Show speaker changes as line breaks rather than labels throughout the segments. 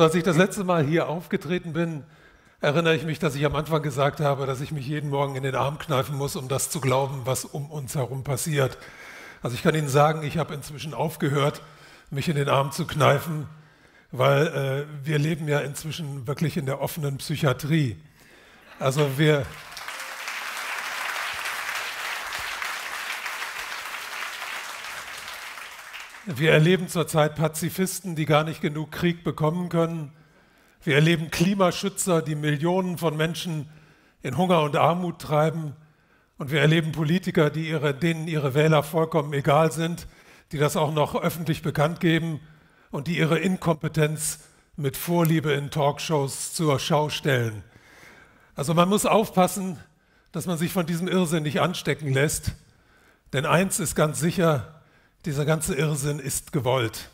Als ich das letzte Mal hier aufgetreten bin, erinnere ich mich, dass ich am Anfang gesagt habe, dass ich mich jeden Morgen in den Arm kneifen muss, um das zu glauben, was um uns herum passiert. Also ich kann Ihnen sagen, ich habe inzwischen aufgehört, mich in den Arm zu kneifen, weil äh, wir leben ja inzwischen wirklich in der offenen Psychiatrie. Also wir... Wir erleben zurzeit Pazifisten, die gar nicht genug Krieg bekommen können. Wir erleben Klimaschützer, die Millionen von Menschen in Hunger und Armut treiben. Und wir erleben Politiker, die ihre, denen ihre Wähler vollkommen egal sind, die das auch noch öffentlich bekannt geben und die ihre Inkompetenz mit Vorliebe in Talkshows zur Schau stellen. Also man muss aufpassen, dass man sich von diesem Irrsinn nicht anstecken lässt. Denn eins ist ganz sicher, dieser ganze Irrsinn ist gewollt.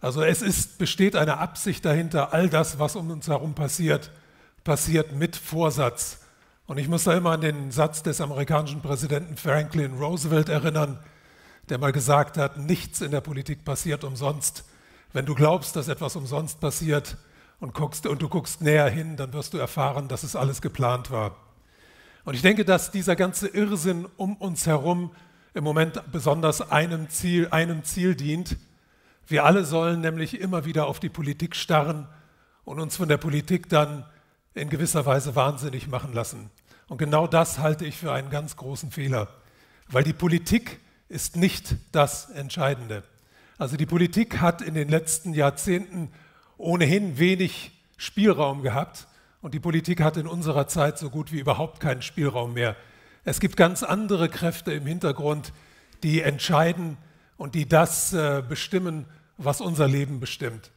Also es ist, besteht eine Absicht dahinter, all das, was um uns herum passiert, passiert mit Vorsatz. Und ich muss da immer an den Satz des amerikanischen Präsidenten Franklin Roosevelt erinnern, der mal gesagt hat, nichts in der Politik passiert umsonst. Wenn du glaubst, dass etwas umsonst passiert und, guckst, und du guckst näher hin, dann wirst du erfahren, dass es alles geplant war. Und ich denke, dass dieser ganze Irrsinn um uns herum im Moment besonders einem Ziel, einem Ziel dient. Wir alle sollen nämlich immer wieder auf die Politik starren und uns von der Politik dann in gewisser Weise wahnsinnig machen lassen. Und genau das halte ich für einen ganz großen Fehler, weil die Politik ist nicht das Entscheidende. Also die Politik hat in den letzten Jahrzehnten ohnehin wenig Spielraum gehabt und die Politik hat in unserer Zeit so gut wie überhaupt keinen Spielraum mehr. Es gibt ganz andere Kräfte im Hintergrund, die entscheiden und die das äh, bestimmen, was unser Leben bestimmt.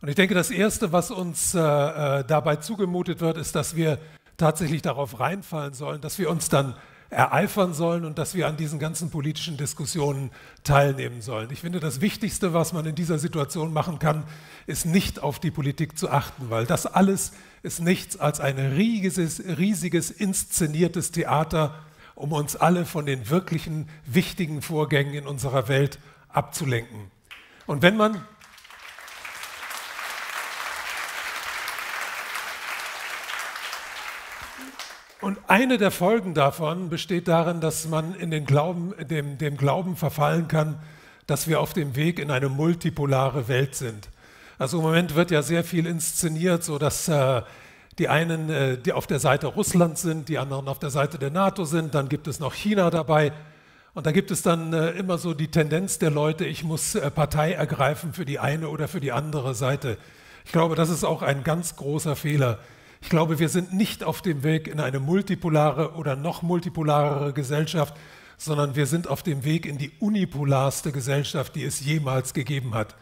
Und ich denke, das Erste, was uns äh, äh, dabei zugemutet wird, ist, dass wir tatsächlich darauf reinfallen sollen, dass wir uns dann ereifern sollen und dass wir an diesen ganzen politischen Diskussionen teilnehmen sollen. Ich finde, das Wichtigste, was man in dieser Situation machen kann, ist nicht auf die Politik zu achten, weil das alles ist nichts als ein riesiges, riesiges inszeniertes Theater, um uns alle von den wirklichen wichtigen Vorgängen in unserer Welt abzulenken. Und wenn man Und eine der Folgen davon besteht darin, dass man in den Glauben, dem, dem Glauben verfallen kann, dass wir auf dem Weg in eine multipolare Welt sind. Also im Moment wird ja sehr viel inszeniert, so dass äh, die einen, äh, die auf der Seite Russlands sind, die anderen auf der Seite der NATO sind, dann gibt es noch China dabei. Und da gibt es dann äh, immer so die Tendenz der Leute, ich muss äh, Partei ergreifen für die eine oder für die andere Seite. Ich glaube, das ist auch ein ganz großer Fehler. Ich glaube, wir sind nicht auf dem Weg in eine multipolare oder noch multipolarere Gesellschaft, sondern wir sind auf dem Weg in die unipolarste Gesellschaft, die es jemals gegeben hat.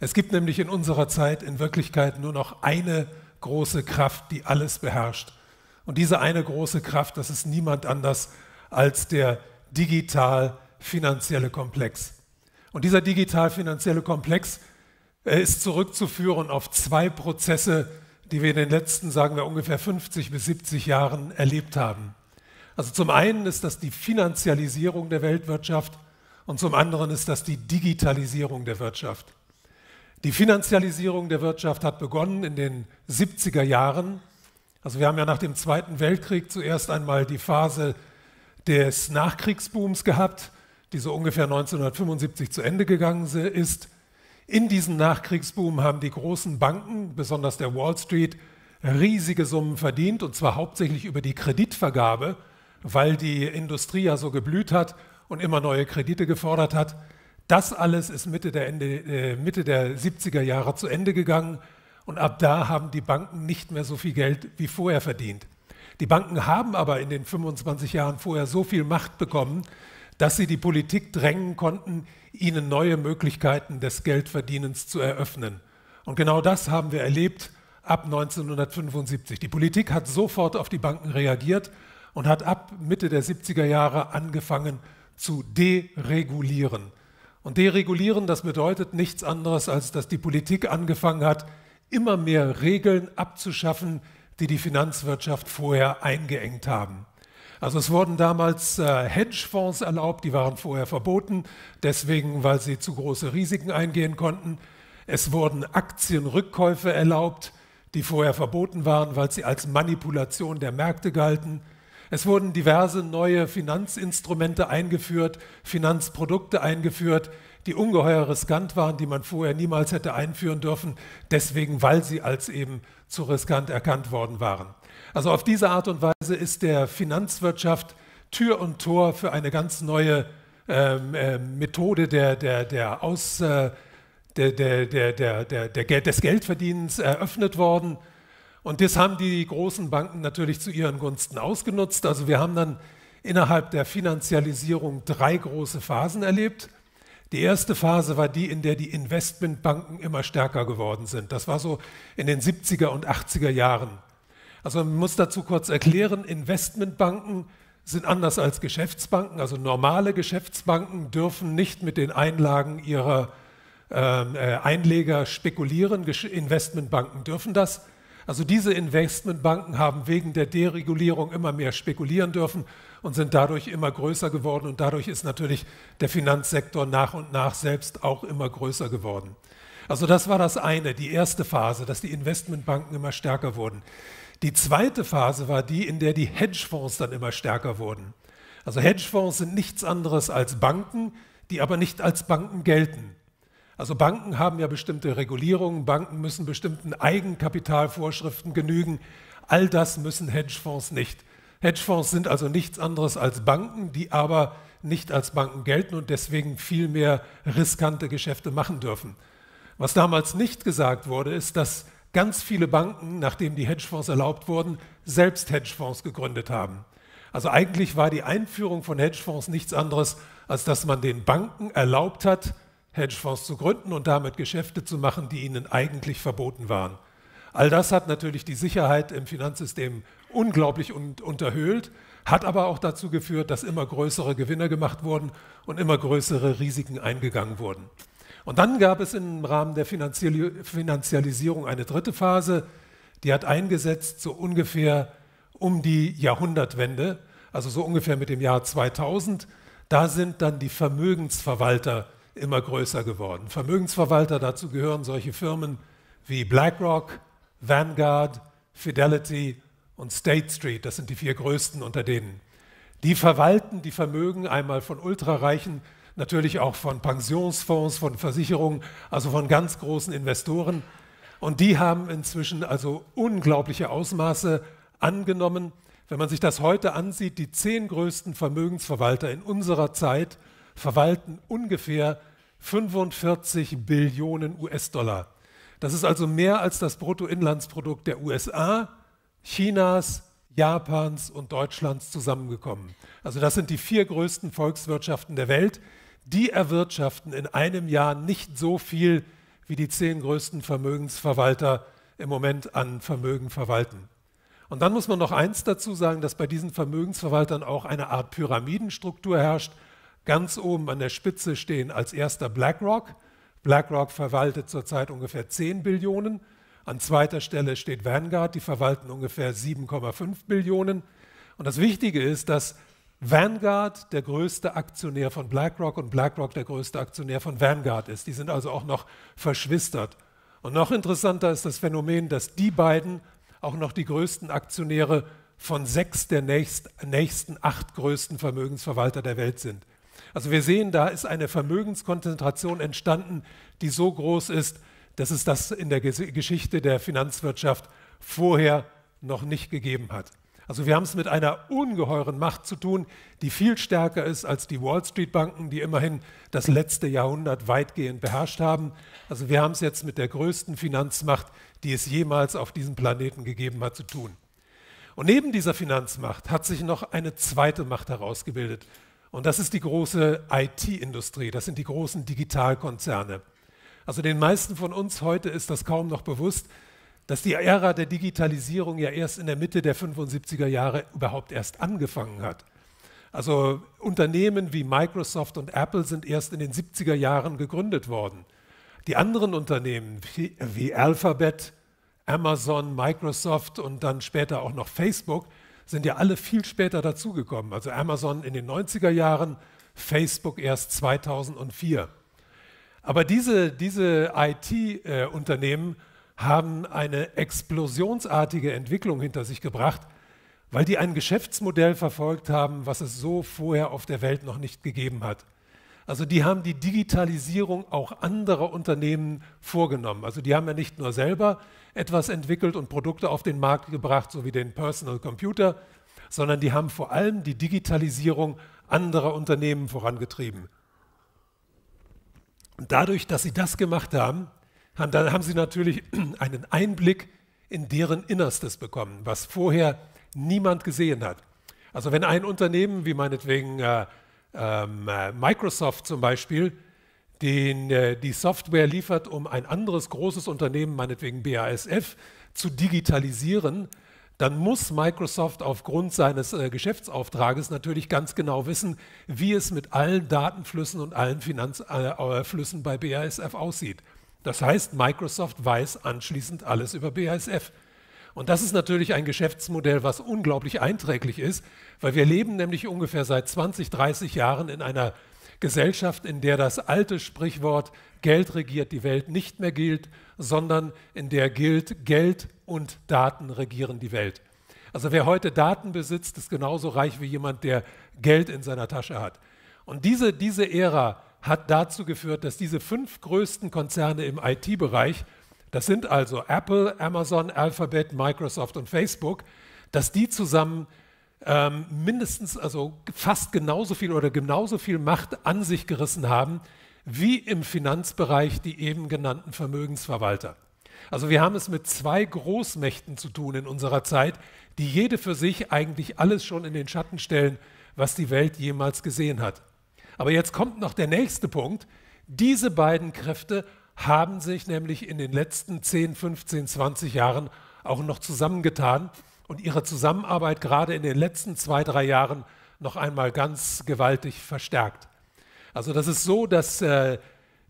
Es gibt nämlich in unserer Zeit in Wirklichkeit nur noch eine große Kraft, die alles beherrscht. Und diese eine große Kraft, das ist niemand anders als der digital-finanzielle Komplex. Und dieser digital-finanzielle Komplex ist zurückzuführen auf zwei Prozesse, die wir in den letzten, sagen wir, ungefähr 50 bis 70 Jahren erlebt haben. Also zum einen ist das die Finanzialisierung der Weltwirtschaft und zum anderen ist das die Digitalisierung der Wirtschaft. Die Finanzialisierung der Wirtschaft hat begonnen in den 70er Jahren. Also wir haben ja nach dem Zweiten Weltkrieg zuerst einmal die Phase des Nachkriegsbooms gehabt, die so ungefähr 1975 zu Ende gegangen ist. In diesem Nachkriegsboom haben die großen Banken, besonders der Wall Street, riesige Summen verdient, und zwar hauptsächlich über die Kreditvergabe, weil die Industrie ja so geblüht hat und immer neue Kredite gefordert hat. Das alles ist Mitte der, Ende, äh, Mitte der 70er Jahre zu Ende gegangen und ab da haben die Banken nicht mehr so viel Geld wie vorher verdient. Die Banken haben aber in den 25 Jahren vorher so viel Macht bekommen, dass sie die Politik drängen konnten, ihnen neue Möglichkeiten des Geldverdienens zu eröffnen. Und genau das haben wir erlebt ab 1975. Die Politik hat sofort auf die Banken reagiert und hat ab Mitte der 70er Jahre angefangen zu deregulieren. Und deregulieren, das bedeutet nichts anderes, als dass die Politik angefangen hat, immer mehr Regeln abzuschaffen, die die Finanzwirtschaft vorher eingeengt haben. Also es wurden damals äh, Hedgefonds erlaubt, die waren vorher verboten, deswegen, weil sie zu große Risiken eingehen konnten. Es wurden Aktienrückkäufe erlaubt, die vorher verboten waren, weil sie als Manipulation der Märkte galten. Es wurden diverse neue Finanzinstrumente eingeführt, Finanzprodukte eingeführt, die ungeheuer riskant waren, die man vorher niemals hätte einführen dürfen, deswegen weil sie als eben zu riskant erkannt worden waren. Also auf diese Art und Weise ist der Finanzwirtschaft Tür und Tor für eine ganz neue ähm, äh, Methode der, der, der Aus, äh, der, der, der, der, der, der, des Geldverdienens eröffnet worden und das haben die großen Banken natürlich zu ihren Gunsten ausgenutzt. Also wir haben dann innerhalb der Finanzialisierung drei große Phasen erlebt. Die erste Phase war die, in der die Investmentbanken immer stärker geworden sind. Das war so in den 70er und 80er Jahren. Also man muss dazu kurz erklären, Investmentbanken sind anders als Geschäftsbanken. Also normale Geschäftsbanken dürfen nicht mit den Einlagen ihrer ähm, äh, Einleger spekulieren. Investmentbanken dürfen das. Also diese Investmentbanken haben wegen der Deregulierung immer mehr spekulieren dürfen und sind dadurch immer größer geworden und dadurch ist natürlich der Finanzsektor nach und nach selbst auch immer größer geworden. Also das war das eine, die erste Phase, dass die Investmentbanken immer stärker wurden. Die zweite Phase war die, in der die Hedgefonds dann immer stärker wurden. Also Hedgefonds sind nichts anderes als Banken, die aber nicht als Banken gelten. Also Banken haben ja bestimmte Regulierungen, Banken müssen bestimmten Eigenkapitalvorschriften genügen. All das müssen Hedgefonds nicht. Hedgefonds sind also nichts anderes als Banken, die aber nicht als Banken gelten und deswegen viel mehr riskante Geschäfte machen dürfen. Was damals nicht gesagt wurde, ist, dass ganz viele Banken, nachdem die Hedgefonds erlaubt wurden, selbst Hedgefonds gegründet haben. Also eigentlich war die Einführung von Hedgefonds nichts anderes, als dass man den Banken erlaubt hat, Hedgefonds zu gründen und damit Geschäfte zu machen, die ihnen eigentlich verboten waren. All das hat natürlich die Sicherheit im Finanzsystem unglaublich un unterhöhlt, hat aber auch dazu geführt, dass immer größere Gewinne gemacht wurden und immer größere Risiken eingegangen wurden. Und dann gab es im Rahmen der Finanzial Finanzialisierung eine dritte Phase, die hat eingesetzt so ungefähr um die Jahrhundertwende, also so ungefähr mit dem Jahr 2000. Da sind dann die Vermögensverwalter immer größer geworden. Vermögensverwalter, dazu gehören solche Firmen wie BlackRock, Vanguard, Fidelity und State Street, das sind die vier größten unter denen. Die verwalten die Vermögen einmal von Ultrareichen, natürlich auch von Pensionsfonds, von Versicherungen, also von ganz großen Investoren. Und die haben inzwischen also unglaubliche Ausmaße angenommen. Wenn man sich das heute ansieht, die zehn größten Vermögensverwalter in unserer Zeit verwalten ungefähr 45 Billionen US-Dollar. Das ist also mehr als das Bruttoinlandsprodukt der USA, Chinas, Japans und Deutschlands zusammengekommen. Also das sind die vier größten Volkswirtschaften der Welt. Die erwirtschaften in einem Jahr nicht so viel, wie die zehn größten Vermögensverwalter im Moment an Vermögen verwalten. Und dann muss man noch eins dazu sagen, dass bei diesen Vermögensverwaltern auch eine Art Pyramidenstruktur herrscht ganz oben an der Spitze stehen als erster BlackRock. BlackRock verwaltet zurzeit ungefähr 10 Billionen. An zweiter Stelle steht Vanguard, die verwalten ungefähr 7,5 Billionen. Und das Wichtige ist, dass Vanguard der größte Aktionär von BlackRock und BlackRock der größte Aktionär von Vanguard ist. Die sind also auch noch verschwistert. Und noch interessanter ist das Phänomen, dass die beiden auch noch die größten Aktionäre von sechs der nächsten acht größten Vermögensverwalter der Welt sind. Also wir sehen, da ist eine Vermögenskonzentration entstanden, die so groß ist, dass es das in der Geschichte der Finanzwirtschaft vorher noch nicht gegeben hat. Also wir haben es mit einer ungeheuren Macht zu tun, die viel stärker ist als die Wall Street Banken, die immerhin das letzte Jahrhundert weitgehend beherrscht haben. Also wir haben es jetzt mit der größten Finanzmacht, die es jemals auf diesem Planeten gegeben hat, zu tun. Und neben dieser Finanzmacht hat sich noch eine zweite Macht herausgebildet, und das ist die große IT-Industrie, das sind die großen Digitalkonzerne. Also den meisten von uns heute ist das kaum noch bewusst, dass die Ära der Digitalisierung ja erst in der Mitte der 75er Jahre überhaupt erst angefangen hat. Also Unternehmen wie Microsoft und Apple sind erst in den 70er Jahren gegründet worden. Die anderen Unternehmen wie Alphabet, Amazon, Microsoft und dann später auch noch Facebook sind ja alle viel später dazugekommen. Also Amazon in den 90er Jahren, Facebook erst 2004. Aber diese, diese IT-Unternehmen haben eine explosionsartige Entwicklung hinter sich gebracht, weil die ein Geschäftsmodell verfolgt haben, was es so vorher auf der Welt noch nicht gegeben hat. Also die haben die Digitalisierung auch anderer Unternehmen vorgenommen. Also die haben ja nicht nur selber etwas entwickelt und Produkte auf den Markt gebracht, so wie den Personal Computer, sondern die haben vor allem die Digitalisierung anderer Unternehmen vorangetrieben. Und dadurch, dass sie das gemacht haben, haben, dann haben sie natürlich einen Einblick in deren Innerstes bekommen, was vorher niemand gesehen hat. Also wenn ein Unternehmen, wie meinetwegen äh, ähm, äh, Microsoft zum Beispiel, den äh, die Software liefert, um ein anderes großes Unternehmen, meinetwegen BASF, zu digitalisieren, dann muss Microsoft aufgrund seines äh, Geschäftsauftrages natürlich ganz genau wissen, wie es mit allen Datenflüssen und allen Finanzflüssen äh, äh bei BASF aussieht. Das heißt, Microsoft weiß anschließend alles über BASF. Und das ist natürlich ein Geschäftsmodell, was unglaublich einträglich ist, weil wir leben nämlich ungefähr seit 20, 30 Jahren in einer Gesellschaft, in der das alte Sprichwort Geld regiert die Welt nicht mehr gilt, sondern in der gilt Geld und Daten regieren die Welt. Also wer heute Daten besitzt, ist genauso reich wie jemand, der Geld in seiner Tasche hat. Und diese, diese Ära hat dazu geführt, dass diese fünf größten Konzerne im IT-Bereich, das sind also Apple, Amazon, Alphabet, Microsoft und Facebook, dass die zusammen ähm, mindestens, also fast genauso viel oder genauso viel Macht an sich gerissen haben wie im Finanzbereich die eben genannten Vermögensverwalter. Also wir haben es mit zwei Großmächten zu tun in unserer Zeit, die jede für sich eigentlich alles schon in den Schatten stellen, was die Welt jemals gesehen hat. Aber jetzt kommt noch der nächste Punkt. Diese beiden Kräfte haben sich nämlich in den letzten 10, 15, 20 Jahren auch noch zusammengetan und ihre Zusammenarbeit gerade in den letzten zwei, drei Jahren noch einmal ganz gewaltig verstärkt. Also das ist so, dass äh,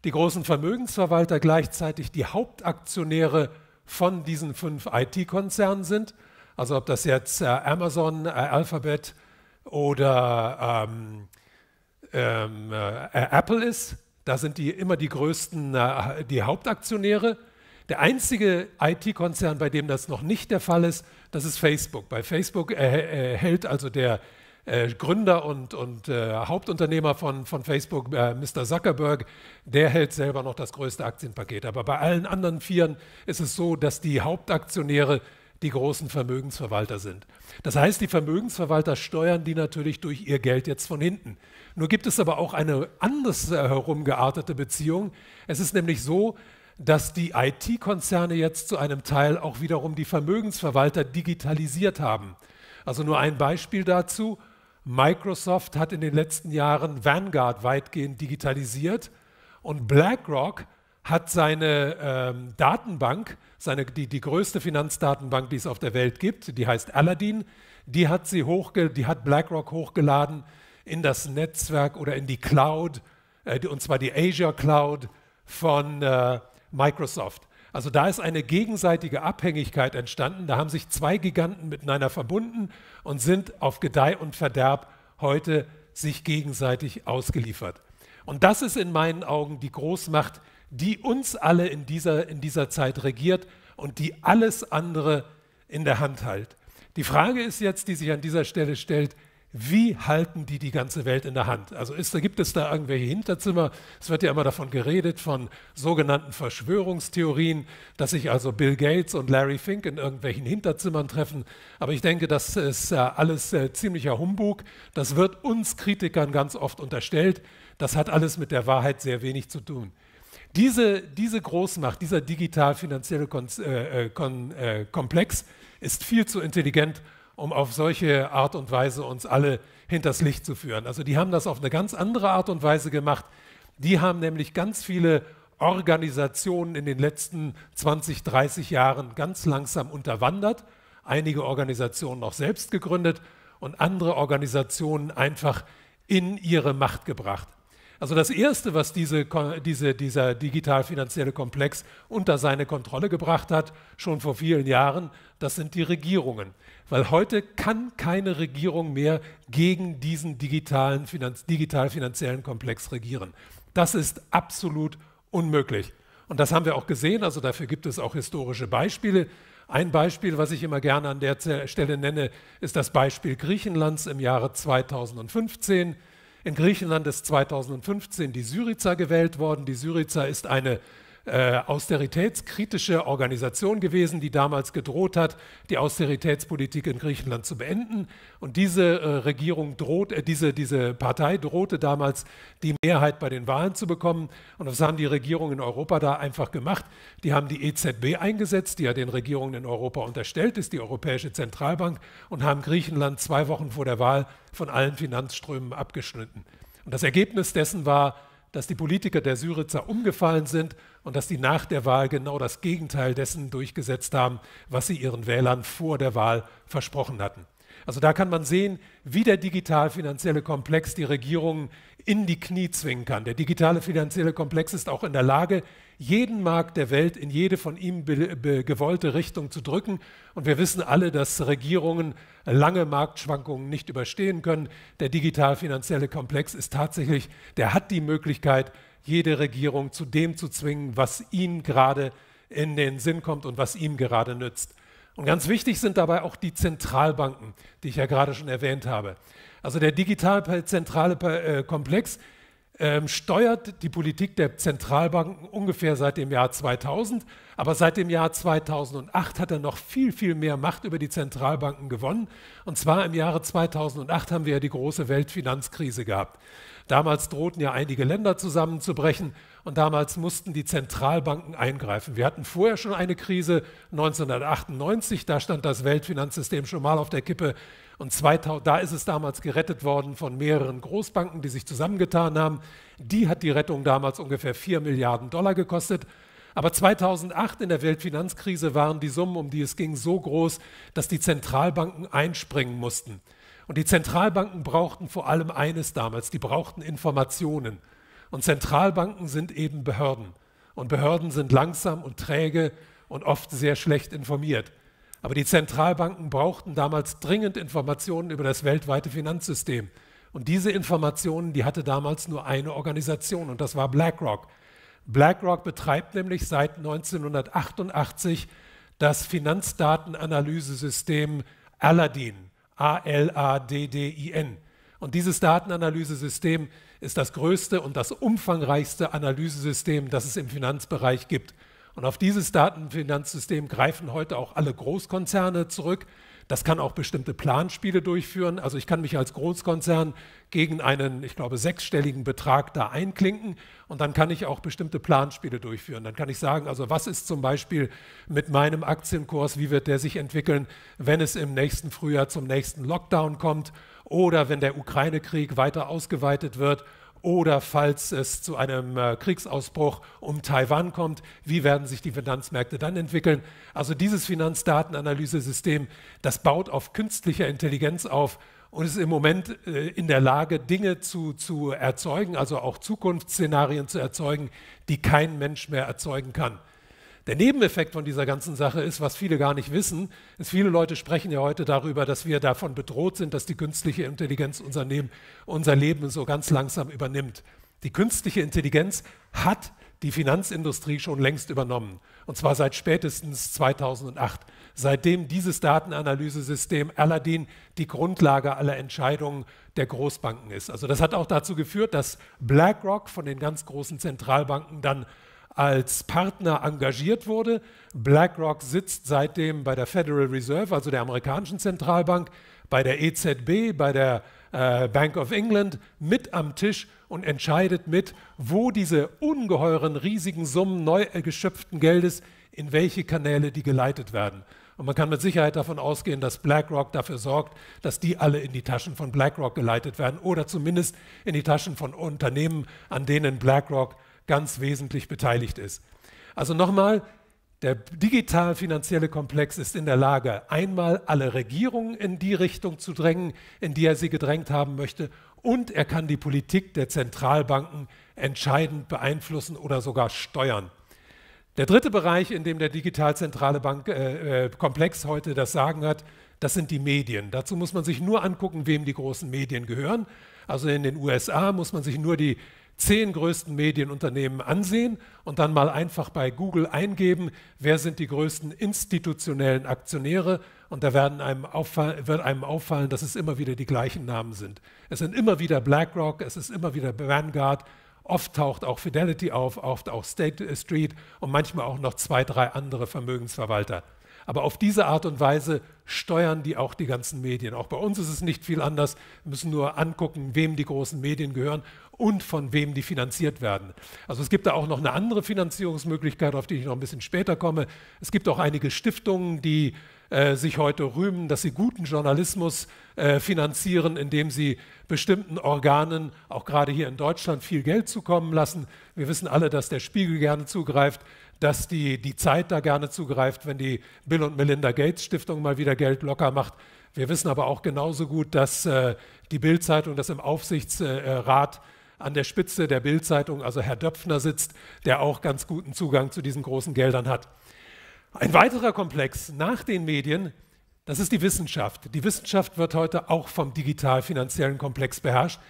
die großen Vermögensverwalter gleichzeitig die Hauptaktionäre von diesen fünf IT-Konzernen sind. Also ob das jetzt äh, Amazon, äh, Alphabet oder ähm, ähm, äh, Apple ist, da sind die immer die größten, äh, die Hauptaktionäre. Der einzige IT-Konzern, bei dem das noch nicht der Fall ist, das ist Facebook. Bei Facebook äh, äh, hält also der äh, Gründer und, und äh, Hauptunternehmer von, von Facebook, äh, Mr. Zuckerberg, der hält selber noch das größte Aktienpaket. Aber bei allen anderen Vieren ist es so, dass die Hauptaktionäre die großen Vermögensverwalter sind. Das heißt, die Vermögensverwalter steuern die natürlich durch ihr Geld jetzt von hinten. Nur gibt es aber auch eine anders herumgeartete Beziehung. Es ist nämlich so, dass die IT-Konzerne jetzt zu einem Teil auch wiederum die Vermögensverwalter digitalisiert haben. Also nur ein Beispiel dazu. Microsoft hat in den letzten Jahren Vanguard weitgehend digitalisiert und BlackRock hat seine ähm, Datenbank, seine, die, die größte Finanzdatenbank, die es auf der Welt gibt, die heißt Aladdin, die hat, sie hochge die hat BlackRock hochgeladen in das Netzwerk oder in die Cloud, äh, und zwar die Azure Cloud von äh, Microsoft. Also da ist eine gegenseitige Abhängigkeit entstanden. Da haben sich zwei Giganten miteinander verbunden und sind auf Gedeih und Verderb heute sich gegenseitig ausgeliefert. Und das ist in meinen Augen die Großmacht, die uns alle in dieser, in dieser Zeit regiert und die alles andere in der Hand hält. Die Frage ist jetzt, die sich an dieser Stelle stellt, wie halten die die ganze Welt in der Hand? Also ist, gibt es da irgendwelche Hinterzimmer? Es wird ja immer davon geredet, von sogenannten Verschwörungstheorien, dass sich also Bill Gates und Larry Fink in irgendwelchen Hinterzimmern treffen. Aber ich denke, das ist äh, alles äh, ziemlicher Humbug. Das wird uns Kritikern ganz oft unterstellt. Das hat alles mit der Wahrheit sehr wenig zu tun. Diese, diese Großmacht, dieser digital-finanzielle äh, Komplex ist viel zu intelligent, um auf solche Art und Weise uns alle hinters Licht zu führen. Also die haben das auf eine ganz andere Art und Weise gemacht. Die haben nämlich ganz viele Organisationen in den letzten 20, 30 Jahren ganz langsam unterwandert, einige Organisationen auch selbst gegründet und andere Organisationen einfach in ihre Macht gebracht. Also das Erste, was diese, diese, dieser digital-finanzielle Komplex unter seine Kontrolle gebracht hat, schon vor vielen Jahren, das sind die Regierungen. Weil heute kann keine Regierung mehr gegen diesen digitalen, Finanz digital-finanziellen Komplex regieren. Das ist absolut unmöglich. Und das haben wir auch gesehen, also dafür gibt es auch historische Beispiele. Ein Beispiel, was ich immer gerne an der Stelle nenne, ist das Beispiel Griechenlands im Jahre 2015. In Griechenland ist 2015 die Syriza gewählt worden. Die Syriza ist eine äh, austeritätskritische Organisation gewesen, die damals gedroht hat, die Austeritätspolitik in Griechenland zu beenden. Und diese äh, Regierung droht, äh, diese, diese Partei drohte damals, die Mehrheit bei den Wahlen zu bekommen. Und was haben die Regierungen in Europa da einfach gemacht? Die haben die EZB eingesetzt, die ja den Regierungen in Europa unterstellt ist, die Europäische Zentralbank, und haben Griechenland zwei Wochen vor der Wahl von allen Finanzströmen abgeschnitten. Und das Ergebnis dessen war, dass die Politiker der Syriza umgefallen sind und dass die nach der Wahl genau das Gegenteil dessen durchgesetzt haben, was sie ihren Wählern vor der Wahl versprochen hatten. Also da kann man sehen, wie der digital-finanzielle Komplex die Regierungen in die Knie zwingen kann. Der digitale finanzielle Komplex ist auch in der Lage, jeden Markt der Welt in jede von ihm gewollte Richtung zu drücken. Und wir wissen alle, dass Regierungen lange Marktschwankungen nicht überstehen können. Der digital-finanzielle Komplex ist tatsächlich, der hat die Möglichkeit, jede Regierung zu dem zu zwingen, was ihm gerade in den Sinn kommt und was ihm gerade nützt. Und ganz wichtig sind dabei auch die Zentralbanken, die ich ja gerade schon erwähnt habe. Also der digital-zentrale äh, Komplex ähm, steuert die Politik der Zentralbanken ungefähr seit dem Jahr 2000. Aber seit dem Jahr 2008 hat er noch viel, viel mehr Macht über die Zentralbanken gewonnen. Und zwar im Jahre 2008 haben wir ja die große Weltfinanzkrise gehabt. Damals drohten ja einige Länder zusammenzubrechen und damals mussten die Zentralbanken eingreifen. Wir hatten vorher schon eine Krise 1998, da stand das Weltfinanzsystem schon mal auf der Kippe. Und 2000, da ist es damals gerettet worden von mehreren Großbanken, die sich zusammengetan haben. Die hat die Rettung damals ungefähr 4 Milliarden Dollar gekostet. Aber 2008 in der Weltfinanzkrise waren die Summen, um die es ging, so groß, dass die Zentralbanken einspringen mussten. Und die Zentralbanken brauchten vor allem eines damals, die brauchten Informationen. Und Zentralbanken sind eben Behörden. Und Behörden sind langsam und träge und oft sehr schlecht informiert. Aber die Zentralbanken brauchten damals dringend Informationen über das weltweite Finanzsystem. Und diese Informationen, die hatte damals nur eine Organisation und das war BlackRock. BlackRock betreibt nämlich seit 1988 das Finanzdatenanalysesystem Aladdin, A-L-A-D-D-I-N. Und dieses Datenanalysesystem ist das größte und das umfangreichste Analysesystem, das es im Finanzbereich gibt. Und auf dieses Datenfinanzsystem greifen heute auch alle Großkonzerne zurück. Das kann auch bestimmte Planspiele durchführen. Also ich kann mich als Großkonzern gegen einen, ich glaube, sechsstelligen Betrag da einklinken und dann kann ich auch bestimmte Planspiele durchführen. Dann kann ich sagen, also was ist zum Beispiel mit meinem Aktienkurs, wie wird der sich entwickeln, wenn es im nächsten Frühjahr zum nächsten Lockdown kommt oder wenn der Ukraine-Krieg weiter ausgeweitet wird oder falls es zu einem äh, Kriegsausbruch um Taiwan kommt, wie werden sich die Finanzmärkte dann entwickeln? Also dieses Finanzdatenanalyse-System, das baut auf künstlicher Intelligenz auf und ist im Moment äh, in der Lage, Dinge zu, zu erzeugen, also auch Zukunftsszenarien zu erzeugen, die kein Mensch mehr erzeugen kann. Der Nebeneffekt von dieser ganzen Sache ist, was viele gar nicht wissen, ist, viele Leute sprechen ja heute darüber, dass wir davon bedroht sind, dass die künstliche Intelligenz unser, Leben, unser Leben so ganz langsam übernimmt. Die künstliche Intelligenz hat die Finanzindustrie schon längst übernommen, und zwar seit spätestens 2008, seitdem dieses Datenanalysesystem Aladdin die Grundlage aller Entscheidungen der Großbanken ist. Also das hat auch dazu geführt, dass BlackRock von den ganz großen Zentralbanken dann als Partner engagiert wurde. BlackRock sitzt seitdem bei der Federal Reserve, also der amerikanischen Zentralbank, bei der EZB, bei der äh, Bank of England mit am Tisch und entscheidet mit, wo diese ungeheuren, riesigen Summen neu geschöpften Geldes, in welche Kanäle die geleitet werden. Und man kann mit Sicherheit davon ausgehen, dass BlackRock dafür sorgt, dass die alle in die Taschen von BlackRock geleitet werden oder zumindest in die Taschen von Unternehmen, an denen BlackRock ganz wesentlich beteiligt ist. Also nochmal, der digital-finanzielle Komplex ist in der Lage, einmal alle Regierungen in die Richtung zu drängen, in die er sie gedrängt haben möchte, und er kann die Politik der Zentralbanken entscheidend beeinflussen oder sogar steuern. Der dritte Bereich, in dem der digital-zentrale äh, äh, Komplex heute das Sagen hat, das sind die Medien. Dazu muss man sich nur angucken, wem die großen Medien gehören. Also in den USA muss man sich nur die zehn größten Medienunternehmen ansehen und dann mal einfach bei Google eingeben, wer sind die größten institutionellen Aktionäre und da werden einem wird einem auffallen, dass es immer wieder die gleichen Namen sind. Es sind immer wieder BlackRock, es ist immer wieder Vanguard, oft taucht auch Fidelity auf, oft auch State Street und manchmal auch noch zwei, drei andere Vermögensverwalter. Aber auf diese Art und Weise steuern die auch die ganzen Medien. Auch bei uns ist es nicht viel anders. Wir müssen nur angucken, wem die großen Medien gehören und von wem die finanziert werden. Also es gibt da auch noch eine andere Finanzierungsmöglichkeit, auf die ich noch ein bisschen später komme. Es gibt auch einige Stiftungen, die äh, sich heute rühmen, dass sie guten Journalismus äh, finanzieren, indem sie bestimmten Organen, auch gerade hier in Deutschland, viel Geld zukommen lassen. Wir wissen alle, dass der Spiegel gerne zugreift, dass die, die Zeit da gerne zugreift, wenn die Bill und Melinda Gates Stiftung mal wieder Geld locker macht. Wir wissen aber auch genauso gut, dass äh, die Bild-Zeitung, dass im Aufsichtsrat an der Spitze der Bildzeitung, also Herr Döpfner sitzt, der auch ganz guten Zugang zu diesen großen Geldern hat. Ein weiterer Komplex nach den Medien, das ist die Wissenschaft. Die Wissenschaft wird heute auch vom digital-finanziellen Komplex beherrscht.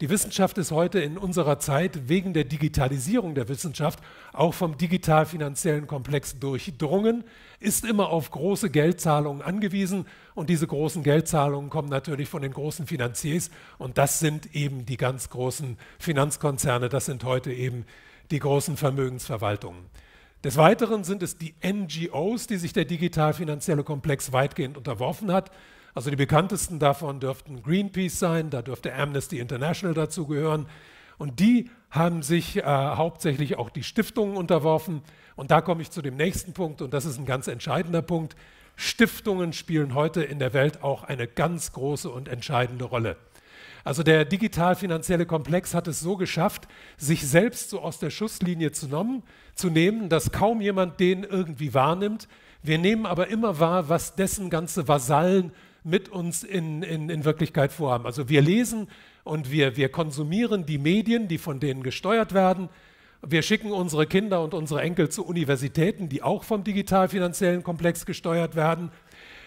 Die Wissenschaft ist heute in unserer Zeit wegen der Digitalisierung der Wissenschaft auch vom digital-finanziellen Komplex durchdrungen, ist immer auf große Geldzahlungen angewiesen und diese großen Geldzahlungen kommen natürlich von den großen Finanziers und das sind eben die ganz großen Finanzkonzerne, das sind heute eben die großen Vermögensverwaltungen. Des Weiteren sind es die NGOs, die sich der digital-finanzielle Komplex weitgehend unterworfen hat. Also die bekanntesten davon dürften Greenpeace sein, da dürfte Amnesty International dazu gehören. Und die haben sich äh, hauptsächlich auch die Stiftungen unterworfen. Und da komme ich zu dem nächsten Punkt, und das ist ein ganz entscheidender Punkt. Stiftungen spielen heute in der Welt auch eine ganz große und entscheidende Rolle. Also der digital-finanzielle Komplex hat es so geschafft, sich selbst so aus der Schusslinie zu, nommen, zu nehmen, dass kaum jemand den irgendwie wahrnimmt. Wir nehmen aber immer wahr, was dessen ganze Vasallen mit uns in, in, in Wirklichkeit vorhaben. Also wir lesen und wir, wir konsumieren die Medien, die von denen gesteuert werden. Wir schicken unsere Kinder und unsere Enkel zu Universitäten, die auch vom digital-finanziellen Komplex gesteuert werden.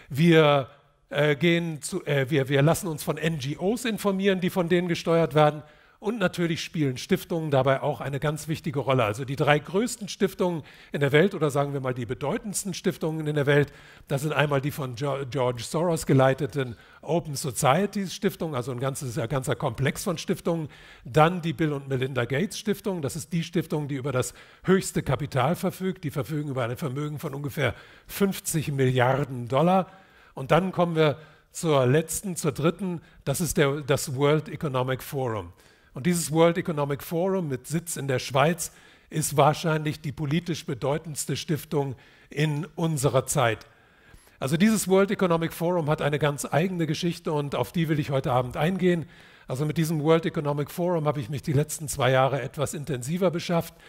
Wir, äh, gehen zu, äh, wir, wir lassen uns von NGOs informieren, die von denen gesteuert werden. Und natürlich spielen Stiftungen dabei auch eine ganz wichtige Rolle. Also die drei größten Stiftungen in der Welt oder sagen wir mal die bedeutendsten Stiftungen in der Welt, das sind einmal die von George Soros geleiteten Open Societies Stiftung, also ein, ganzes, ein ganzer Komplex von Stiftungen. Dann die Bill und Melinda Gates Stiftung, das ist die Stiftung, die über das höchste Kapital verfügt. Die verfügen über ein Vermögen von ungefähr 50 Milliarden Dollar. Und dann kommen wir zur letzten, zur dritten, das ist der, das World Economic Forum. Und dieses World Economic Forum mit Sitz in der Schweiz ist wahrscheinlich die politisch bedeutendste Stiftung in unserer Zeit. Also dieses World Economic Forum hat eine ganz eigene Geschichte und auf die will ich heute Abend eingehen. Also mit diesem World Economic Forum habe ich mich die letzten zwei Jahre etwas intensiver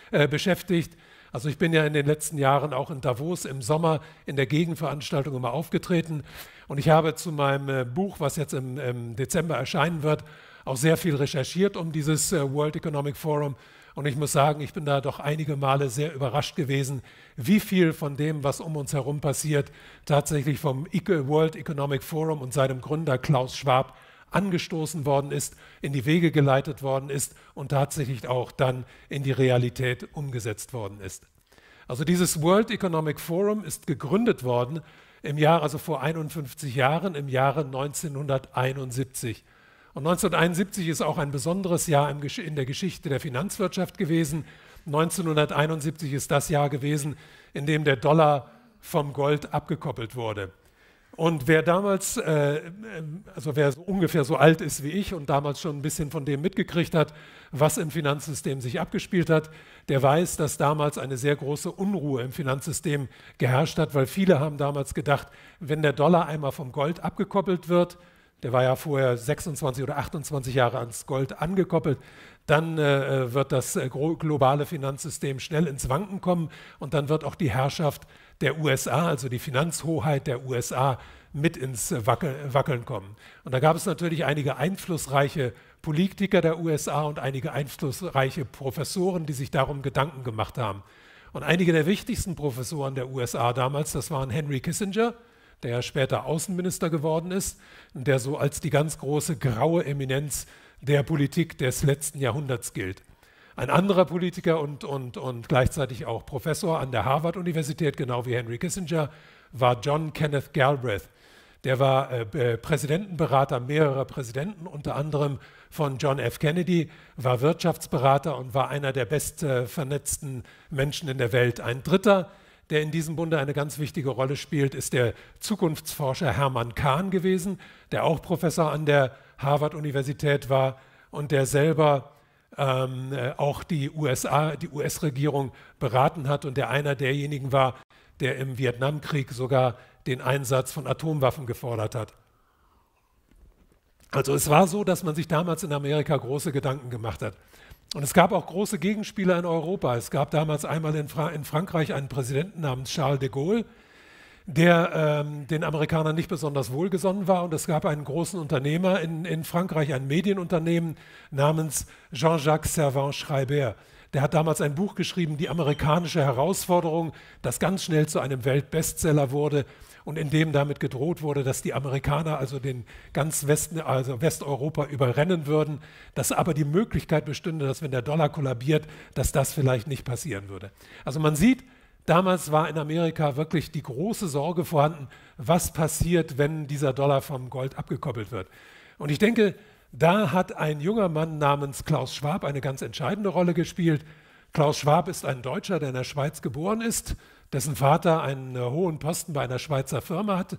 äh, beschäftigt. Also ich bin ja in den letzten Jahren auch in Davos im Sommer in der Gegenveranstaltung immer aufgetreten und ich habe zu meinem äh, Buch, was jetzt im, im Dezember erscheinen wird, auch sehr viel recherchiert um dieses äh, World Economic Forum. Und ich muss sagen, ich bin da doch einige Male sehr überrascht gewesen, wie viel von dem, was um uns herum passiert, tatsächlich vom World Economic Forum und seinem Gründer Klaus Schwab angestoßen worden ist, in die Wege geleitet worden ist und tatsächlich auch dann in die Realität umgesetzt worden ist. Also dieses World Economic Forum ist gegründet worden im Jahr, also vor 51 Jahren, im Jahre 1971. Und 1971 ist auch ein besonderes Jahr in der Geschichte der Finanzwirtschaft gewesen. 1971 ist das Jahr gewesen, in dem der Dollar vom Gold abgekoppelt wurde. Und wer damals, äh, ähm, also wer so ungefähr so alt ist wie ich und damals schon ein bisschen von dem mitgekriegt hat, was im Finanzsystem sich abgespielt hat, der weiß, dass damals eine sehr große Unruhe im Finanzsystem geherrscht hat, weil viele haben damals gedacht, wenn der Dollar einmal vom Gold abgekoppelt wird, der war ja vorher 26 oder 28 Jahre ans Gold angekoppelt. Dann äh, äh wird das äh, globale Finanzsystem schnell ins Wanken kommen und dann wird auch die Herrschaft der USA, also die Finanzhoheit der USA, mit ins äh, Wackeln kommen. Und da gab es natürlich einige einflussreiche Politiker der USA und einige einflussreiche Professoren, die sich darum Gedanken gemacht haben. Und einige der wichtigsten Professoren der USA damals, das waren Henry Kissinger, der später Außenminister geworden ist, der so als die ganz große graue Eminenz der Politik des letzten Jahrhunderts gilt. Ein anderer Politiker und, und, und gleichzeitig auch Professor an der Harvard-Universität, genau wie Henry Kissinger, war John Kenneth Galbraith. Der war äh, Präsidentenberater mehrerer Präsidenten, unter anderem von John F. Kennedy, war Wirtschaftsberater und war einer der best äh, vernetzten Menschen in der Welt. Ein dritter der in diesem Bunde eine ganz wichtige Rolle spielt, ist der Zukunftsforscher Hermann Kahn gewesen, der auch Professor an der Harvard-Universität war und der selber ähm, äh, auch die USA, die US-Regierung beraten hat und der einer derjenigen war, der im Vietnamkrieg sogar den Einsatz von Atomwaffen gefordert hat. Also es war so, dass man sich damals in Amerika große Gedanken gemacht hat. Und es gab auch große Gegenspieler in Europa. Es gab damals einmal in, Fra in Frankreich einen Präsidenten namens Charles de Gaulle, der ähm, den Amerikanern nicht besonders wohlgesonnen war. Und es gab einen großen Unternehmer in, in Frankreich, ein Medienunternehmen namens Jean-Jacques Servan-Schreiber. Der hat damals ein Buch geschrieben, die amerikanische Herausforderung, das ganz schnell zu einem Weltbestseller wurde und in dem damit gedroht wurde, dass die Amerikaner also den ganz Westen, also Westeuropa überrennen würden, dass aber die Möglichkeit bestünde, dass wenn der Dollar kollabiert, dass das vielleicht nicht passieren würde. Also man sieht, damals war in Amerika wirklich die große Sorge vorhanden, was passiert, wenn dieser Dollar vom Gold abgekoppelt wird. Und ich denke, da hat ein junger Mann namens Klaus Schwab eine ganz entscheidende Rolle gespielt. Klaus Schwab ist ein Deutscher, der in der Schweiz geboren ist, dessen Vater einen äh, hohen Posten bei einer Schweizer Firma hatte.